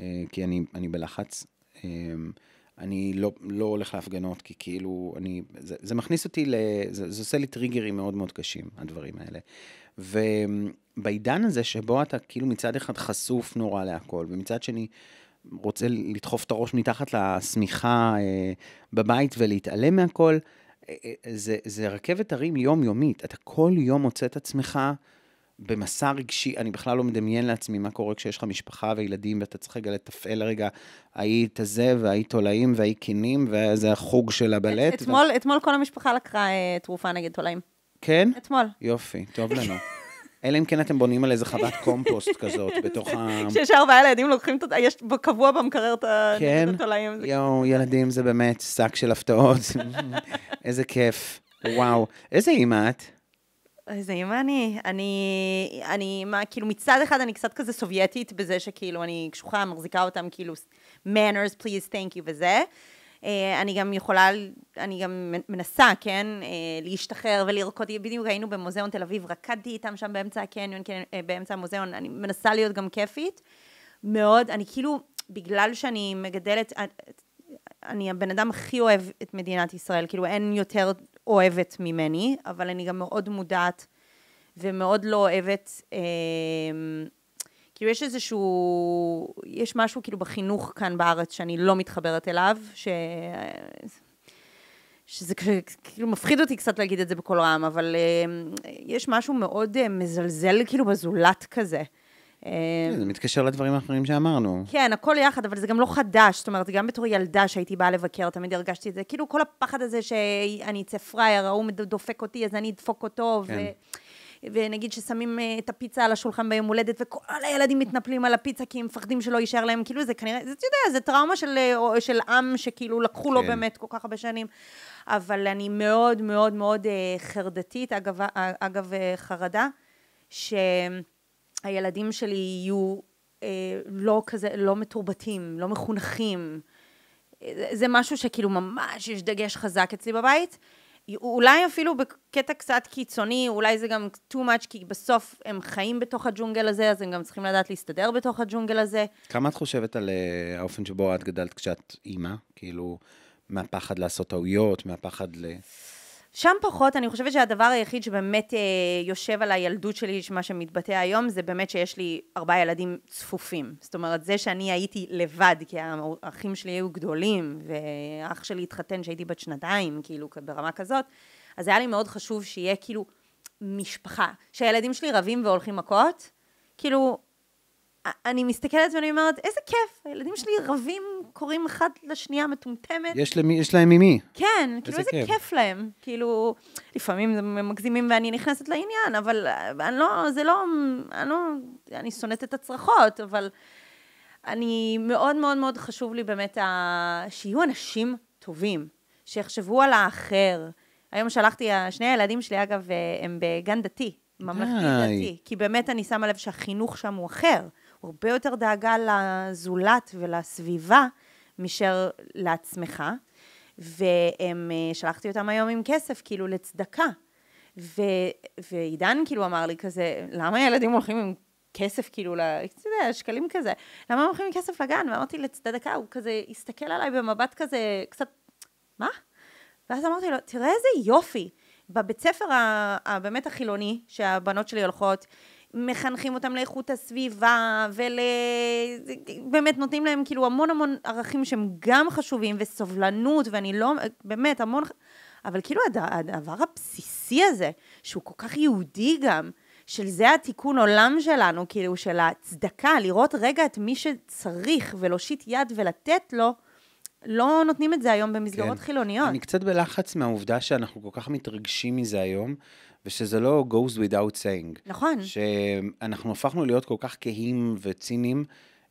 אה, כי אני, אני בלחץ. אמ, אני לא, לא הולך להפגנות, כי כאילו, אני, זה, זה מכניס אותי, ל, זה, זה עושה לי טריגרים מאוד מאוד קשים, הדברים האלה. ובעידן הזה שבו אתה כאילו מצד אחד חשוף נורא להכל, ומצד שני רוצה לדחוף את הראש מתחת לשמיכה אה, בבית ולהתעלם מהכל. אה, אה, זה, זה רכבת הרים יומיומית, אתה כל יום מוצא את עצמך במסע רגשי, אני בכלל לא מדמיין לעצמי מה קורה כשיש לך משפחה וילדים ואתה צריך רגע לתפעל רגע, היית זה והיית תולעים והיית כנים וזה החוג של הבלט. את, ו... אתמול, אתמול כל המשפחה לקחה אה, תרופה נגד תולעים. כן? אתמול. יופי, טוב לנו. <laughs> אלא אם כן אתם בונים על איזה חוות קומפוסט <laughs> כזאת בתוך ה... שיש ארבעה ילדים לוקחים, את ה... יש קבוע במקרר את כן. התולעים. כן, יואו, ילדים זה באמת שק של הפתעות. <laughs> איזה כיף. וואו. איזה אימא את? איזה אימא אני. אני, אני, מה, כאילו מצד אחד אני קצת כזה סובייטית בזה שכאילו אני קשוחה, מחזיקה אותם כאילו manners, please, thank you וזה. אה, אני גם יכולה, אני גם מנסה, כן, אה, להשתחרר ולרקוד, בדיוק היינו במוזיאון תל אביב, רקדתי איתם שם באמצע הקניון, כן, אה, באמצע המוזיאון, אני מנסה להיות גם כיפית, מאוד, אני כאילו, בגלל שאני מגדלת, אני הבן אדם הכי אוהב את מדינת ישראל, כאילו אין יותר אוהבת ממני, אבל אני גם מאוד מודעת ומאוד לא אוהבת אה, כאילו יש איזשהו, יש משהו כאילו בחינוך כאן בארץ שאני לא מתחברת אליו, ש... שזה כאילו מפחיד אותי קצת להגיד את זה בקול רם, אבל אה, יש משהו מאוד אה, מזלזל כאילו בזולת כזה. כן, אמ, זה מתקשר לדברים האחרים שאמרנו. כן, הכל יחד, אבל זה גם לא חדש. זאת אומרת, גם בתור ילדה שהייתי באה לבקר, תמיד הרגשתי את זה. כאילו, כל הפחד הזה שאני אצא פראייר, ההוא דופק אותי, אז אני אדפוק אותו. כן. ו... ונגיד ששמים אה, את הפיצה על השולחן ביום הולדת, וכל הילדים מתנפלים על הפיצה כי הם מפחדים שלא יישאר להם, כאילו זה כנראה, זה, אתה יודע, זה טראומה של, אה, של עם שכאילו לקחו כן. לו באמת כל כך הרבה שנים. אבל אני מאוד מאוד מאוד אה, חרדתית, אגב, אגב חרדה, שהילדים שלי יהיו לא כזה, לא מתורבתים, לא מחונכים. זה משהו שכאילו ממש יש דגש חזק אצלי בבית. אולי אפילו בקטע קצת קיצוני, אולי זה גם too much, כי בסוף הם חיים בתוך הג'ונגל הזה, אז הם גם צריכים לדעת להסתדר בתוך הג'ונגל הזה. כמה את חושבת על אה, האופן שבו את גדלת כשאת אימא? כאילו, מהפחד לעשות טעויות, מהפחד ל... שם פחות, אני חושבת שהדבר היחיד שבאמת אה, יושב על הילדות שלי, מה שמתבטא היום, זה באמת שיש לי ארבעה ילדים צפופים. זאת אומרת, זה שאני הייתי לבד, כי האחים שלי היו גדולים, ואח שלי התחתן כשהייתי בת שנתיים, כאילו, ברמה כזאת, אז היה לי מאוד חשוב שיהיה כאילו משפחה. שהילדים שלי רבים והולכים מכות, כאילו, אני מסתכלת ואני אומרת, איזה כיף, הילדים שלי רבים, קוראים אחת לשנייה מטומטמת. יש, למי, יש להם ממי. כן, איזה כאילו איזה כיף. כיף להם. כאילו, לפעמים הם מגזימים ואני נכנסת לעניין, אבל אני לא, זה לא, אני לא, אני שונאת את הצרחות, אבל אני, מאוד מאוד מאוד חשוב לי באמת ה... שיהיו אנשים טובים, שיחשבו על האחר. היום שלחתי, שני הילדים שלי, אגב, אה, הם בגן דתי, ממלכתי דתי, כי באמת אני שמה לב שהחינוך שם הוא אחר. הוא הרבה יותר דאגה לזולת ולסביבה מאשר לעצמך. ושלחתי אה, אותם היום עם כסף, כאילו, לצדקה. ו, ועידן כאילו אמר לי כזה, למה ילדים הולכים עם כסף כאילו, אתה יודע, שקלים כזה, למה הם הולכים עם כסף לגן? ואמרתי לצדקה, הוא כזה הסתכל עליי במבט כזה קצת, מה? ואז אמרתי לו, תראה איזה יופי, בבית ספר הבאמת החילוני, שהבנות שלי הולכות, מחנכים אותם לאיכות הסביבה, ובאמת ול... נותנים להם כאילו המון המון ערכים שהם גם חשובים, וסובלנות, ואני לא, באמת, המון... אבל כאילו הדבר הבסיסי הזה, שהוא כל כך יהודי גם, של זה התיקון עולם שלנו, כאילו של הצדקה, לראות רגע את מי שצריך ולהושיט יד ולתת לו, לא נותנים את זה היום במסגרות כן. חילוניות. אני קצת בלחץ מהעובדה שאנחנו כל כך מתרגשים מזה היום, ושזה לא goes without saying. נכון. שאנחנו הפכנו להיות כל כך כהים וציניים,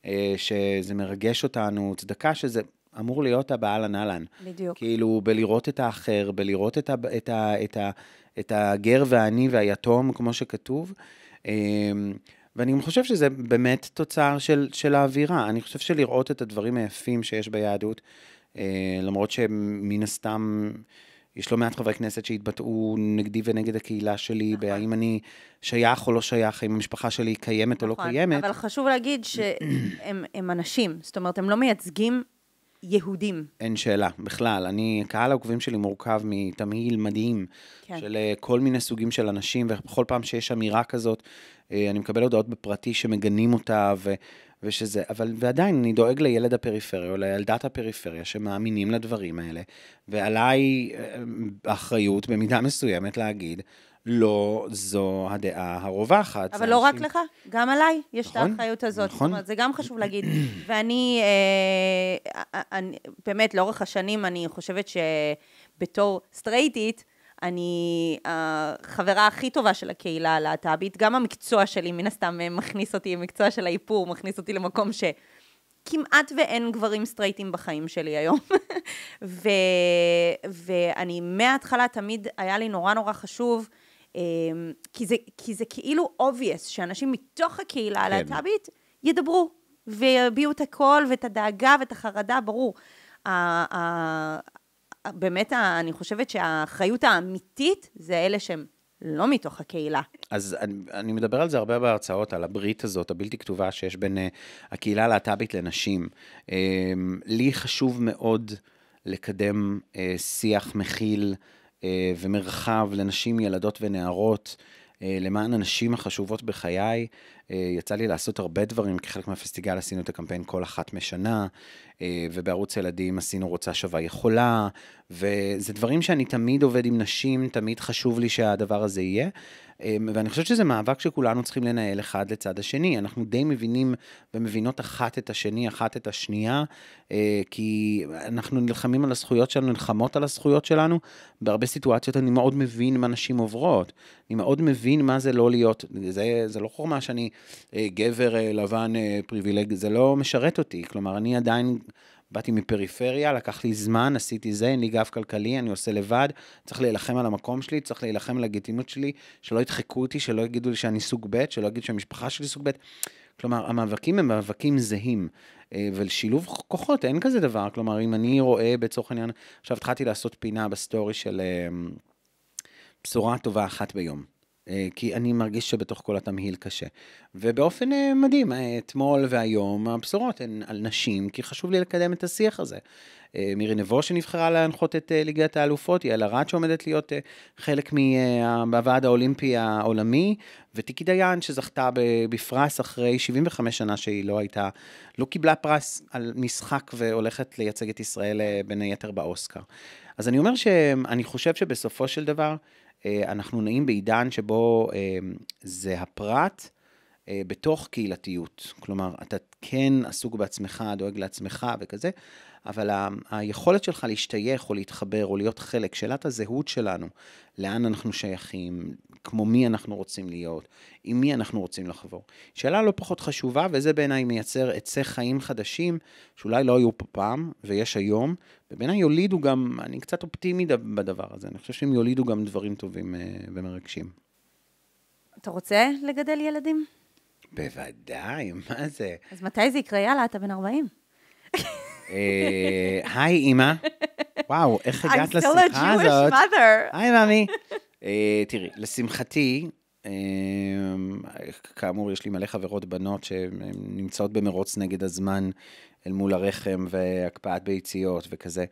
אה, שזה מרגש אותנו, צדקה שזה אמור להיות הבעל אהלן. בדיוק. כאילו, בלראות את האחר, בלראות את, ה, את, ה, את, ה, את הגר והעני והיתום, כמו שכתוב. אה, ואני חושב שזה באמת תוצר של, של האווירה. אני חושב שלראות את הדברים היפים שיש ביהדות, אה, למרות שמן הסתם... יש לא מעט חברי כנסת שהתבטאו נגדי ונגד הקהילה שלי, נכון. בהאם אני שייך או לא שייך, האם המשפחה שלי קיימת נכון, או לא נכון, קיימת. אבל חשוב להגיד שהם <clears throat> אנשים, זאת אומרת, הם לא מייצגים יהודים. אין שאלה, בכלל. אני, קהל העוקבים שלי מורכב מתמהיל מדהים כן. של אה, כל מיני סוגים של אנשים, ובכל פעם שיש אמירה כזאת, אה, אני מקבל הודעות בפרטי שמגנים אותה, ו... ושזה, אבל, ועדיין אני דואג לילד הפריפריה או לילדת הפריפריה שמאמינים לדברים האלה, ועליי אה, אחריות במידה מסוימת להגיד, לא זו הדעה הרווחת. אבל לא אנשים... רק לך, גם עליי יש נכון, את האחריות הזאת. נכון. זאת אומרת, זה גם חשוב להגיד. <clears throat> ואני, אה, אה, אה, אני, באמת, לאורך השנים, אני חושבת שבתור סטרייטית, אני אה, החברה uh, הכי טובה של הקהילה הלהט"בית, גם המקצוע שלי מן הסתם אה, מכניס אותי, המקצוע של האיפור מכניס אותי למקום ש... כמעט ואין גברים סטרייטים בחיים שלי היום. <laughs> ו, ואני מההתחלה תמיד היה לי נורא נורא חשוב, אה, כי זה, כי זה כאילו obvious שאנשים מתוך הקהילה כן. הלהט"בית ידברו, ויביעו את הקול ואת הדאגה ואת החרדה, ברור. באמת, אני חושבת שהאחריות האמיתית זה אלה שהם לא מתוך הקהילה. אז אני, אני מדבר על זה הרבה בהרצאות, על הברית הזאת, הבלתי כתובה שיש בין uh, הקהילה הלהט"בית לנשים. Um, לי חשוב מאוד לקדם uh, שיח מכיל uh, ומרחב לנשים, ילדות ונערות. אה, למען הנשים החשובות בחיי. אה, יצא לי לעשות הרבה דברים, כחלק מהפסטיגל עשינו את הקמפיין כל אחת משנה, אה, ובערוץ הילדים עשינו רוצה שווה יכולה, וזה דברים שאני תמיד עובד עם נשים, תמיד חשוב לי שהדבר הזה יהיה. אמ, ואני חושבת שזה מאבק שכולנו צריכים לנהל אחד לצד השני. אנחנו די מבינים ומבינות אחת את השני, אחת את השנייה, אה, כי אנחנו נלחמים על הזכויות שלנו, נלחמות על הזכויות שלנו. בהרבה סיטואציות אני מאוד מבין מה נשים עוברות. אני מאוד מבין מה זה לא להיות, זה, זה לא חורמה שאני אה, גבר אה, לבן פריבילג, זה לא משרת אותי. כלומר, אני עדיין... באתי מפריפריה, לקח לי זמן, עשיתי זה, אין לי גב כלכלי, אני עושה לבד, צריך להילחם על המקום שלי, צריך להילחם על הלגיטימיות שלי, שלא ידחקו אותי, שלא יגידו לי שאני סוג ב', שלא יגידו שהמשפחה שלי סוג ב'. כלומר, המאבקים הם מאבקים זהים, ולשילוב אה, כוחות אין כזה דבר. כלומר, אם אני רואה, בצורך העניין, עכשיו התחלתי לעשות פינה בסטורי של אה, בשורה טובה אחת ביום. אה, כי אני מרגיש שבתוך כל התמהיל קשה. ובאופן אה, מדהים, אה, אתמול והיום הבשורות הן על נשים, כי חשוב לי לקדם את השיח הזה. מירי נבו שנבחרה להנחות את ליגת האלופות, היא אלהרד שעומדת להיות חלק מהוועד האולימפי העולמי, וטיקי דיין שזכתה בפרס אחרי 75 שנה שהיא לא הייתה, לא קיבלה פרס על משחק והולכת לייצג את ישראל בין היתר באוסקר. אז אני אומר שאני חושב שבסופו של דבר, אה, אנחנו נעים בעידן שבו אה, זה הפרט אה, בתוך קהילתיות. כלומר, אתה כן עסוק בעצמך, דואג לעצמך וכזה, אבל ה- היכולת שלך להשתייך או להתחבר או להיות חלק, שאלת הזהות שלנו, לאן אנחנו שייכים, כמו מי אנחנו רוצים להיות, עם מי אנחנו רוצים לחבור. שאלה לא פחות חשובה, וזה בעיניי מייצר עצי חיים חדשים, שאולי לא היו פה פעם, ויש היום, ובעיניי יולידו גם, אני קצת אופטימי בדבר הזה, אני חושב שהם יולידו גם דברים טובים אה, ומרגשים. אתה רוצה לגדל ילדים? בוודאי, <laughs> מה זה? אז מתי זה יקרה? יאללה, אתה בן 40. אה, היי, אימא. וואו, איך הגעת לשיחה הזאת? היי, מאמי. אה, תראי, לשמחתי, כאמור, יש לי מלא חברות בנות שנמצאות במרוץ נגד הזמן אל מול הרחם והקפאת ביציות וכזה.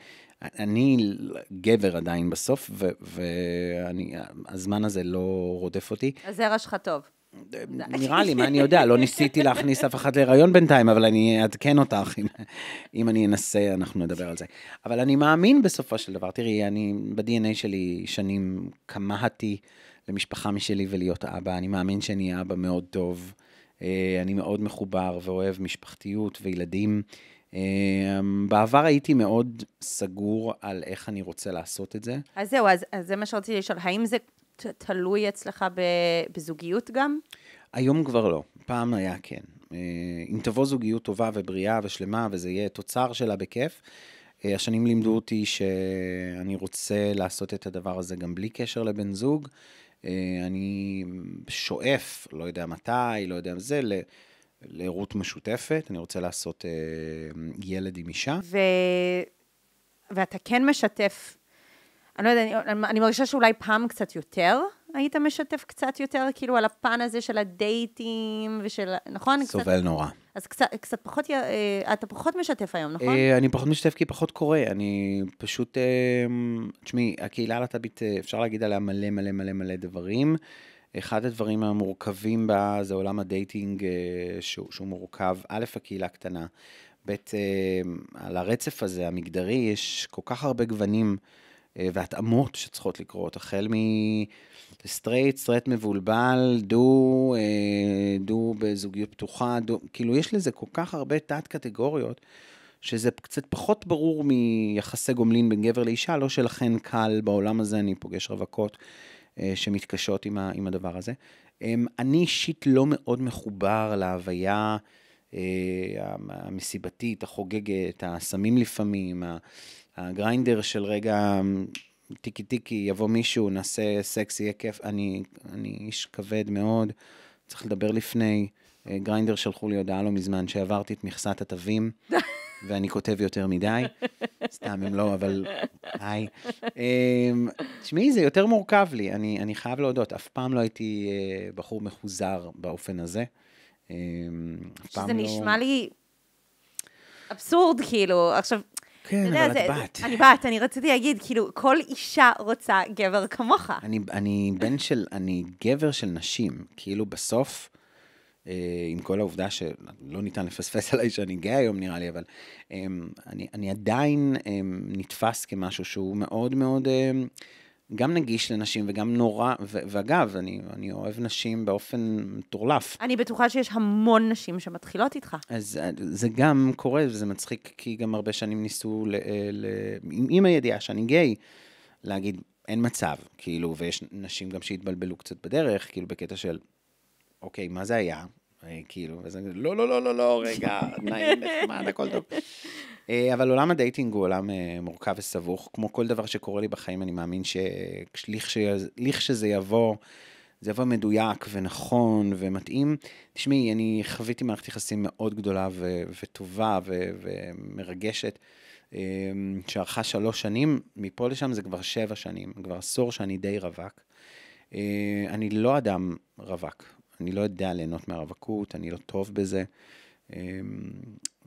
אני גבר עדיין בסוף, והזמן הזה לא רודף אותי. הזרע שלך טוב. נראה לי, מה אני יודע, לא ניסיתי להכניס אף אחד להיריון בינתיים, אבל אני אעדכן אותך, אם, אם אני אנסה, אנחנו נדבר על זה. אבל אני מאמין בסופו של דבר, תראי, אני, ב-DNA שלי שנים כמהתי למשפחה משלי ולהיות אבא, אני מאמין שאני אבא מאוד טוב. אה, אני מאוד מחובר ואוהב משפחתיות וילדים. אה, בעבר הייתי מאוד סגור על איך אני רוצה לעשות את זה. אז זהו, אז, אז זה מה שרציתי לשאול. האם זה תלוי אצלך בזוגיות גם? היום כבר לא. פעם היה כן. אה, אם תבוא זוגיות טובה ובריאה ושלמה, וזה יהיה תוצר שלה בכיף, השנים לימדו אותי שאני רוצה לעשות את הדבר הזה גם בלי קשר לבן זוג. אה, אני שואף, לא יודע מתי, לא יודע זה, ל... משותפת, אני רוצה לעשות אה, ילד עם אישה. ו... ואתה כן משתף, אני לא יודע, אני, אני מרגישה שאולי פעם קצת יותר, היית משתף קצת יותר, כאילו, על הפן הזה של הדייטים ושל, נכון? סובל קצת, נורא. אז קצת, קצת פחות, אה, אתה פחות משתף היום, נכון? אה, אני פחות משתף כי פחות קורה. אני פשוט, אה, תשמעי, הקהילה הלהט"בית, אה, אפשר להגיד עליה מלא מלא מלא מלא דברים. אחד הדברים המורכבים בה זה עולם הדייטינג, אה, שהוא, שהוא מורכב, א', הקהילה קטנה, ב', אה, על הרצף הזה, המגדרי, יש כל כך הרבה גוונים והתאמות שצריכות לקרות, החל מ... סטרייט, סטרייט מבולבל, דו, אה, דו בזוגיות פתוחה, דו, כאילו יש לזה כל כך הרבה תת-קטגוריות, שזה קצת פחות ברור מיחסי גומלין בין גבר לאישה, לא שלכן קל בעולם הזה, אני פוגש רווקות אה, שמתקשות עם, ה, עם הדבר הזה. אמ, אני אישית לא מאוד מחובר להוויה אה, המסיבתית, החוגגת, הסמים לפעמים, הגריינדר של רגע טיקי טיקי, יבוא מישהו, נעשה סקס, יהיה כיף. אני, אני איש כבד מאוד, צריך לדבר לפני. אה, גריינדר שלחו לי הודעה לא מזמן שעברתי את מכסת התווים, <laughs> ואני כותב יותר מדי. סתם, אם לא, אבל היי. אמ, תשמעי, זה יותר מורכב לי, אני, אני חייב להודות. אף פעם לא הייתי אה, בחור מחוזר באופן הזה. אמ, אף פעם לא... שזה נשמע לי אבסורד, כאילו. עכשיו, כן, אבל את בת. אני בת, אני רציתי להגיד, כאילו, כל אישה רוצה גבר כמוך. אני, אני בן של, אני גבר של נשים. כאילו, בסוף, אה, עם כל העובדה שלא ניתן לפספס עליי שאני גאה היום, נראה לי, אבל אה, אני, אני עדיין אה, נתפס כמשהו שהוא מאוד מאוד... אה, גם נגיש לנשים וגם נורא, ו- ואגב, אני, אני אוהב נשים באופן מטורלף. אני בטוחה שיש המון נשים שמתחילות איתך. אז אה, זה גם קורה, וזה מצחיק, כי גם הרבה שנים ניסו, ל- אה, ל- עם, עם הידיעה שאני גיי, להגיד, אין מצב, כאילו, ויש נשים גם שהתבלבלו קצת בדרך, כאילו, בקטע של, אוקיי, מה זה היה? אה, כאילו, וזה, לא, לא, לא, לא, לא, רגע, נעים, נחמד, הכל טוב. אה, אבל עולם הדייטינג הוא עולם אה, מורכב וסבוך. כמו כל דבר שקורה לי בחיים, אני מאמין שלכשזה יבוא, זה יבוא מדויק ונכון ומתאים. תשמעי, אני חוויתי מערכת יחסים מאוד גדולה ו- וטובה ו- ומרגשת, אה, שארכה שלוש שנים, מפה לשם זה כבר שבע שנים, כבר עשור שאני די רווק. אני לא אדם רווק, אני לא יודע ליהנות מהרווקות, אני לא טוב בזה.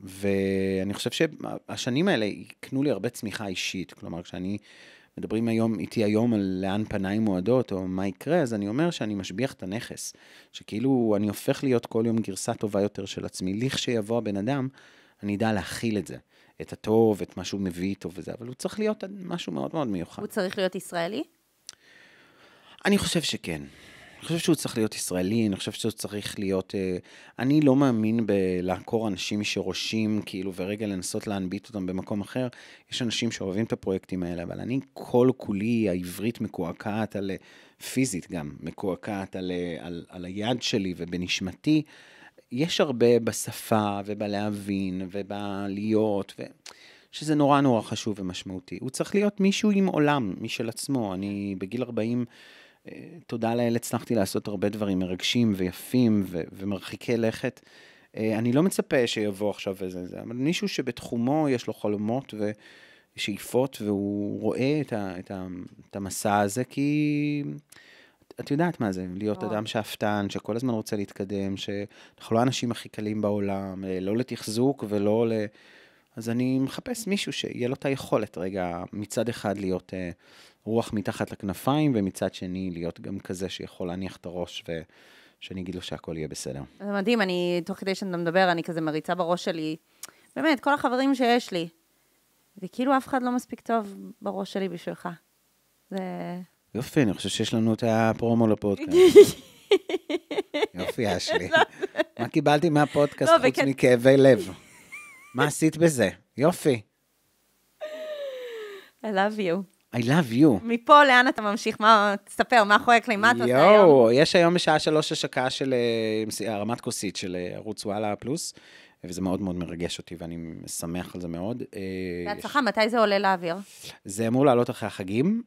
ואני חושב שהשנים האלה יקנו לי הרבה צמיחה אישית. כלומר, כשאני מדברים היום, איתי היום על לאן פניים מועדות, או מה יקרה, אז אני אומר שאני משביח את הנכס. שכאילו, אני הופך להיות כל יום גרסה טובה יותר של עצמי. לכשיבוא הבן אדם, אני אדע להכיל את זה. את הטוב, את מה שהוא מביא איתו וזה, אבל הוא צריך להיות משהו מאוד מאוד מיוחד. הוא צריך להיות ישראלי? אני חושב שכן. אני חושב שהוא צריך להיות ישראלי, אני חושב שהוא צריך להיות... אה, אני לא מאמין בלעקור אנשים משורשים, כאילו, ורגע לנסות להנביט אותם במקום אחר. יש אנשים שאוהבים את הפרויקטים האלה, אבל אני כל-כולי, העברית מקועקעת על... אה, פיזית גם, מקועקעת על, אה, על, על היד שלי ובנשמתי. יש הרבה בשפה ובלהבין ובלהיות, ו... שזה נורא נורא חשוב ומשמעותי. הוא צריך להיות מישהו עם עולם משל עצמו. אני בגיל 40... תודה לאל, הצלחתי לעשות הרבה דברים מרגשים ויפים ו- ומרחיקי לכת. אה, אני לא מצפה שיבוא עכשיו איזה זה, אבל מישהו שבתחומו יש לו חלומות ושאיפות, והוא רואה את, ה- את, ה- את המסע הזה, כי את יודעת מה זה, להיות נכון. אדם שאפתן, שכל הזמן רוצה להתקדם, שאנחנו לא האנשים הכי קלים בעולם, אה, לא לתחזוק ולא ל... אז אני מחפש מישהו שיהיה לו את היכולת רגע, מצד אחד להיות אה, רוח מתחת לכנפיים, ומצד שני להיות גם כזה שיכול להניח את הראש ו... שאני אגיד לו שהכל יהיה בסדר. זה מדהים, אני, תוך כדי שאתה מדבר, אני כזה מריצה בראש שלי, באמת, כל החברים שיש לי, וכאילו אף אחד לא מספיק טוב בראש שלי בשבילך. זה... יופי, אני חושב שיש לנו את הפרומו לפודקאסט. <laughs> יופי, אשלי. לא. מה קיבלתי מהפודקאסט לא, חוץ מכאבי לב? מה עשית בזה? יופי. I love you. I love you. מפה לאן אתה ממשיך? מה, תספר, מה חורק לי? מה אתה עושה היום? יואו, יש היום בשעה שלוש השקה של אה, הרמת כוסית של אה, ערוץ וואלה פלוס, וזה מאוד מאוד מרגש אותי, ואני שמח על זה מאוד. אה, בהצלחה, מתי זה עולה לאוויר? זה אמור לעלות אחרי החגים.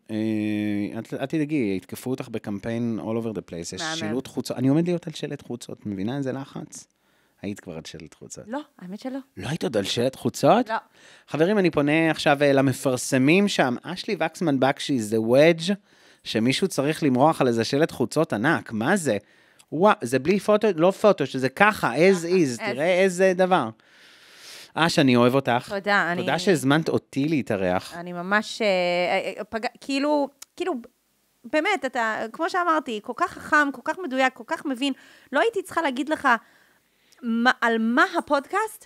אל תדאגי, יתקפו אותך בקמפיין all over the place. יש שילוט חוצות, אני עומד להיות על שלט חוצות, מבינה איזה לחץ? היית כבר על שלט חוצות. לא, האמת שלא. לא היית עוד על שלט חוצות? לא. חברים, אני פונה עכשיו אה, למפרסמים שם. אשלי וקסמן בקשי זה וודג' שמישהו צריך למרוח על איזה שלט חוצות ענק, מה זה? וואו, זה בלי פוטו, לא פוטו, שזה ככה, as is, תראה איזה דבר. אש, אני אוהב אותך. תודה, אני... תודה שהזמנת אותי להתארח. אני ממש... אה, אה, פג... כאילו, כאילו, באמת, אתה, כמו שאמרתי, כל כך חכם, כל כך מדויק, כל כך מבין. לא הייתי צריכה להגיד לך, מה, על מה הפודקאסט,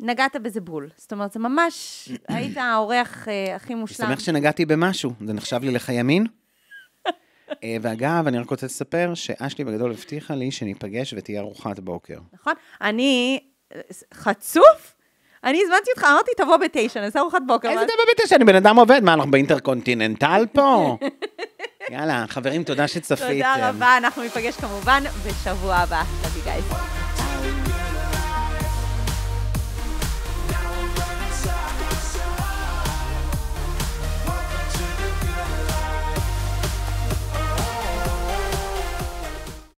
נגעת בזה בול. זאת אומרת, זה ממש, <clears throat> היית האורח אה, הכי מושלם. אני שמח שנגעתי במשהו, זה נחשב לי לך ימין. <laughs> אה, ואגב, אני רק רוצה לספר שאשלי בגדול הבטיחה לי שניפגש ותהיה ארוחת בוקר. נכון. אני אה, חצוף? אני הזמנתי אותך, אמרתי, תבוא בתשע, נעשה ארוחת בוקר. איזה תבוא בתשע? אני בן אדם עובד, מה, אנחנו באינטרקונטיננטל פה? <laughs> יאללה, חברים, תודה שצפיתם. תודה רבה, אנחנו ניפגש כמובן בשבוע הבא. תודה, גייס.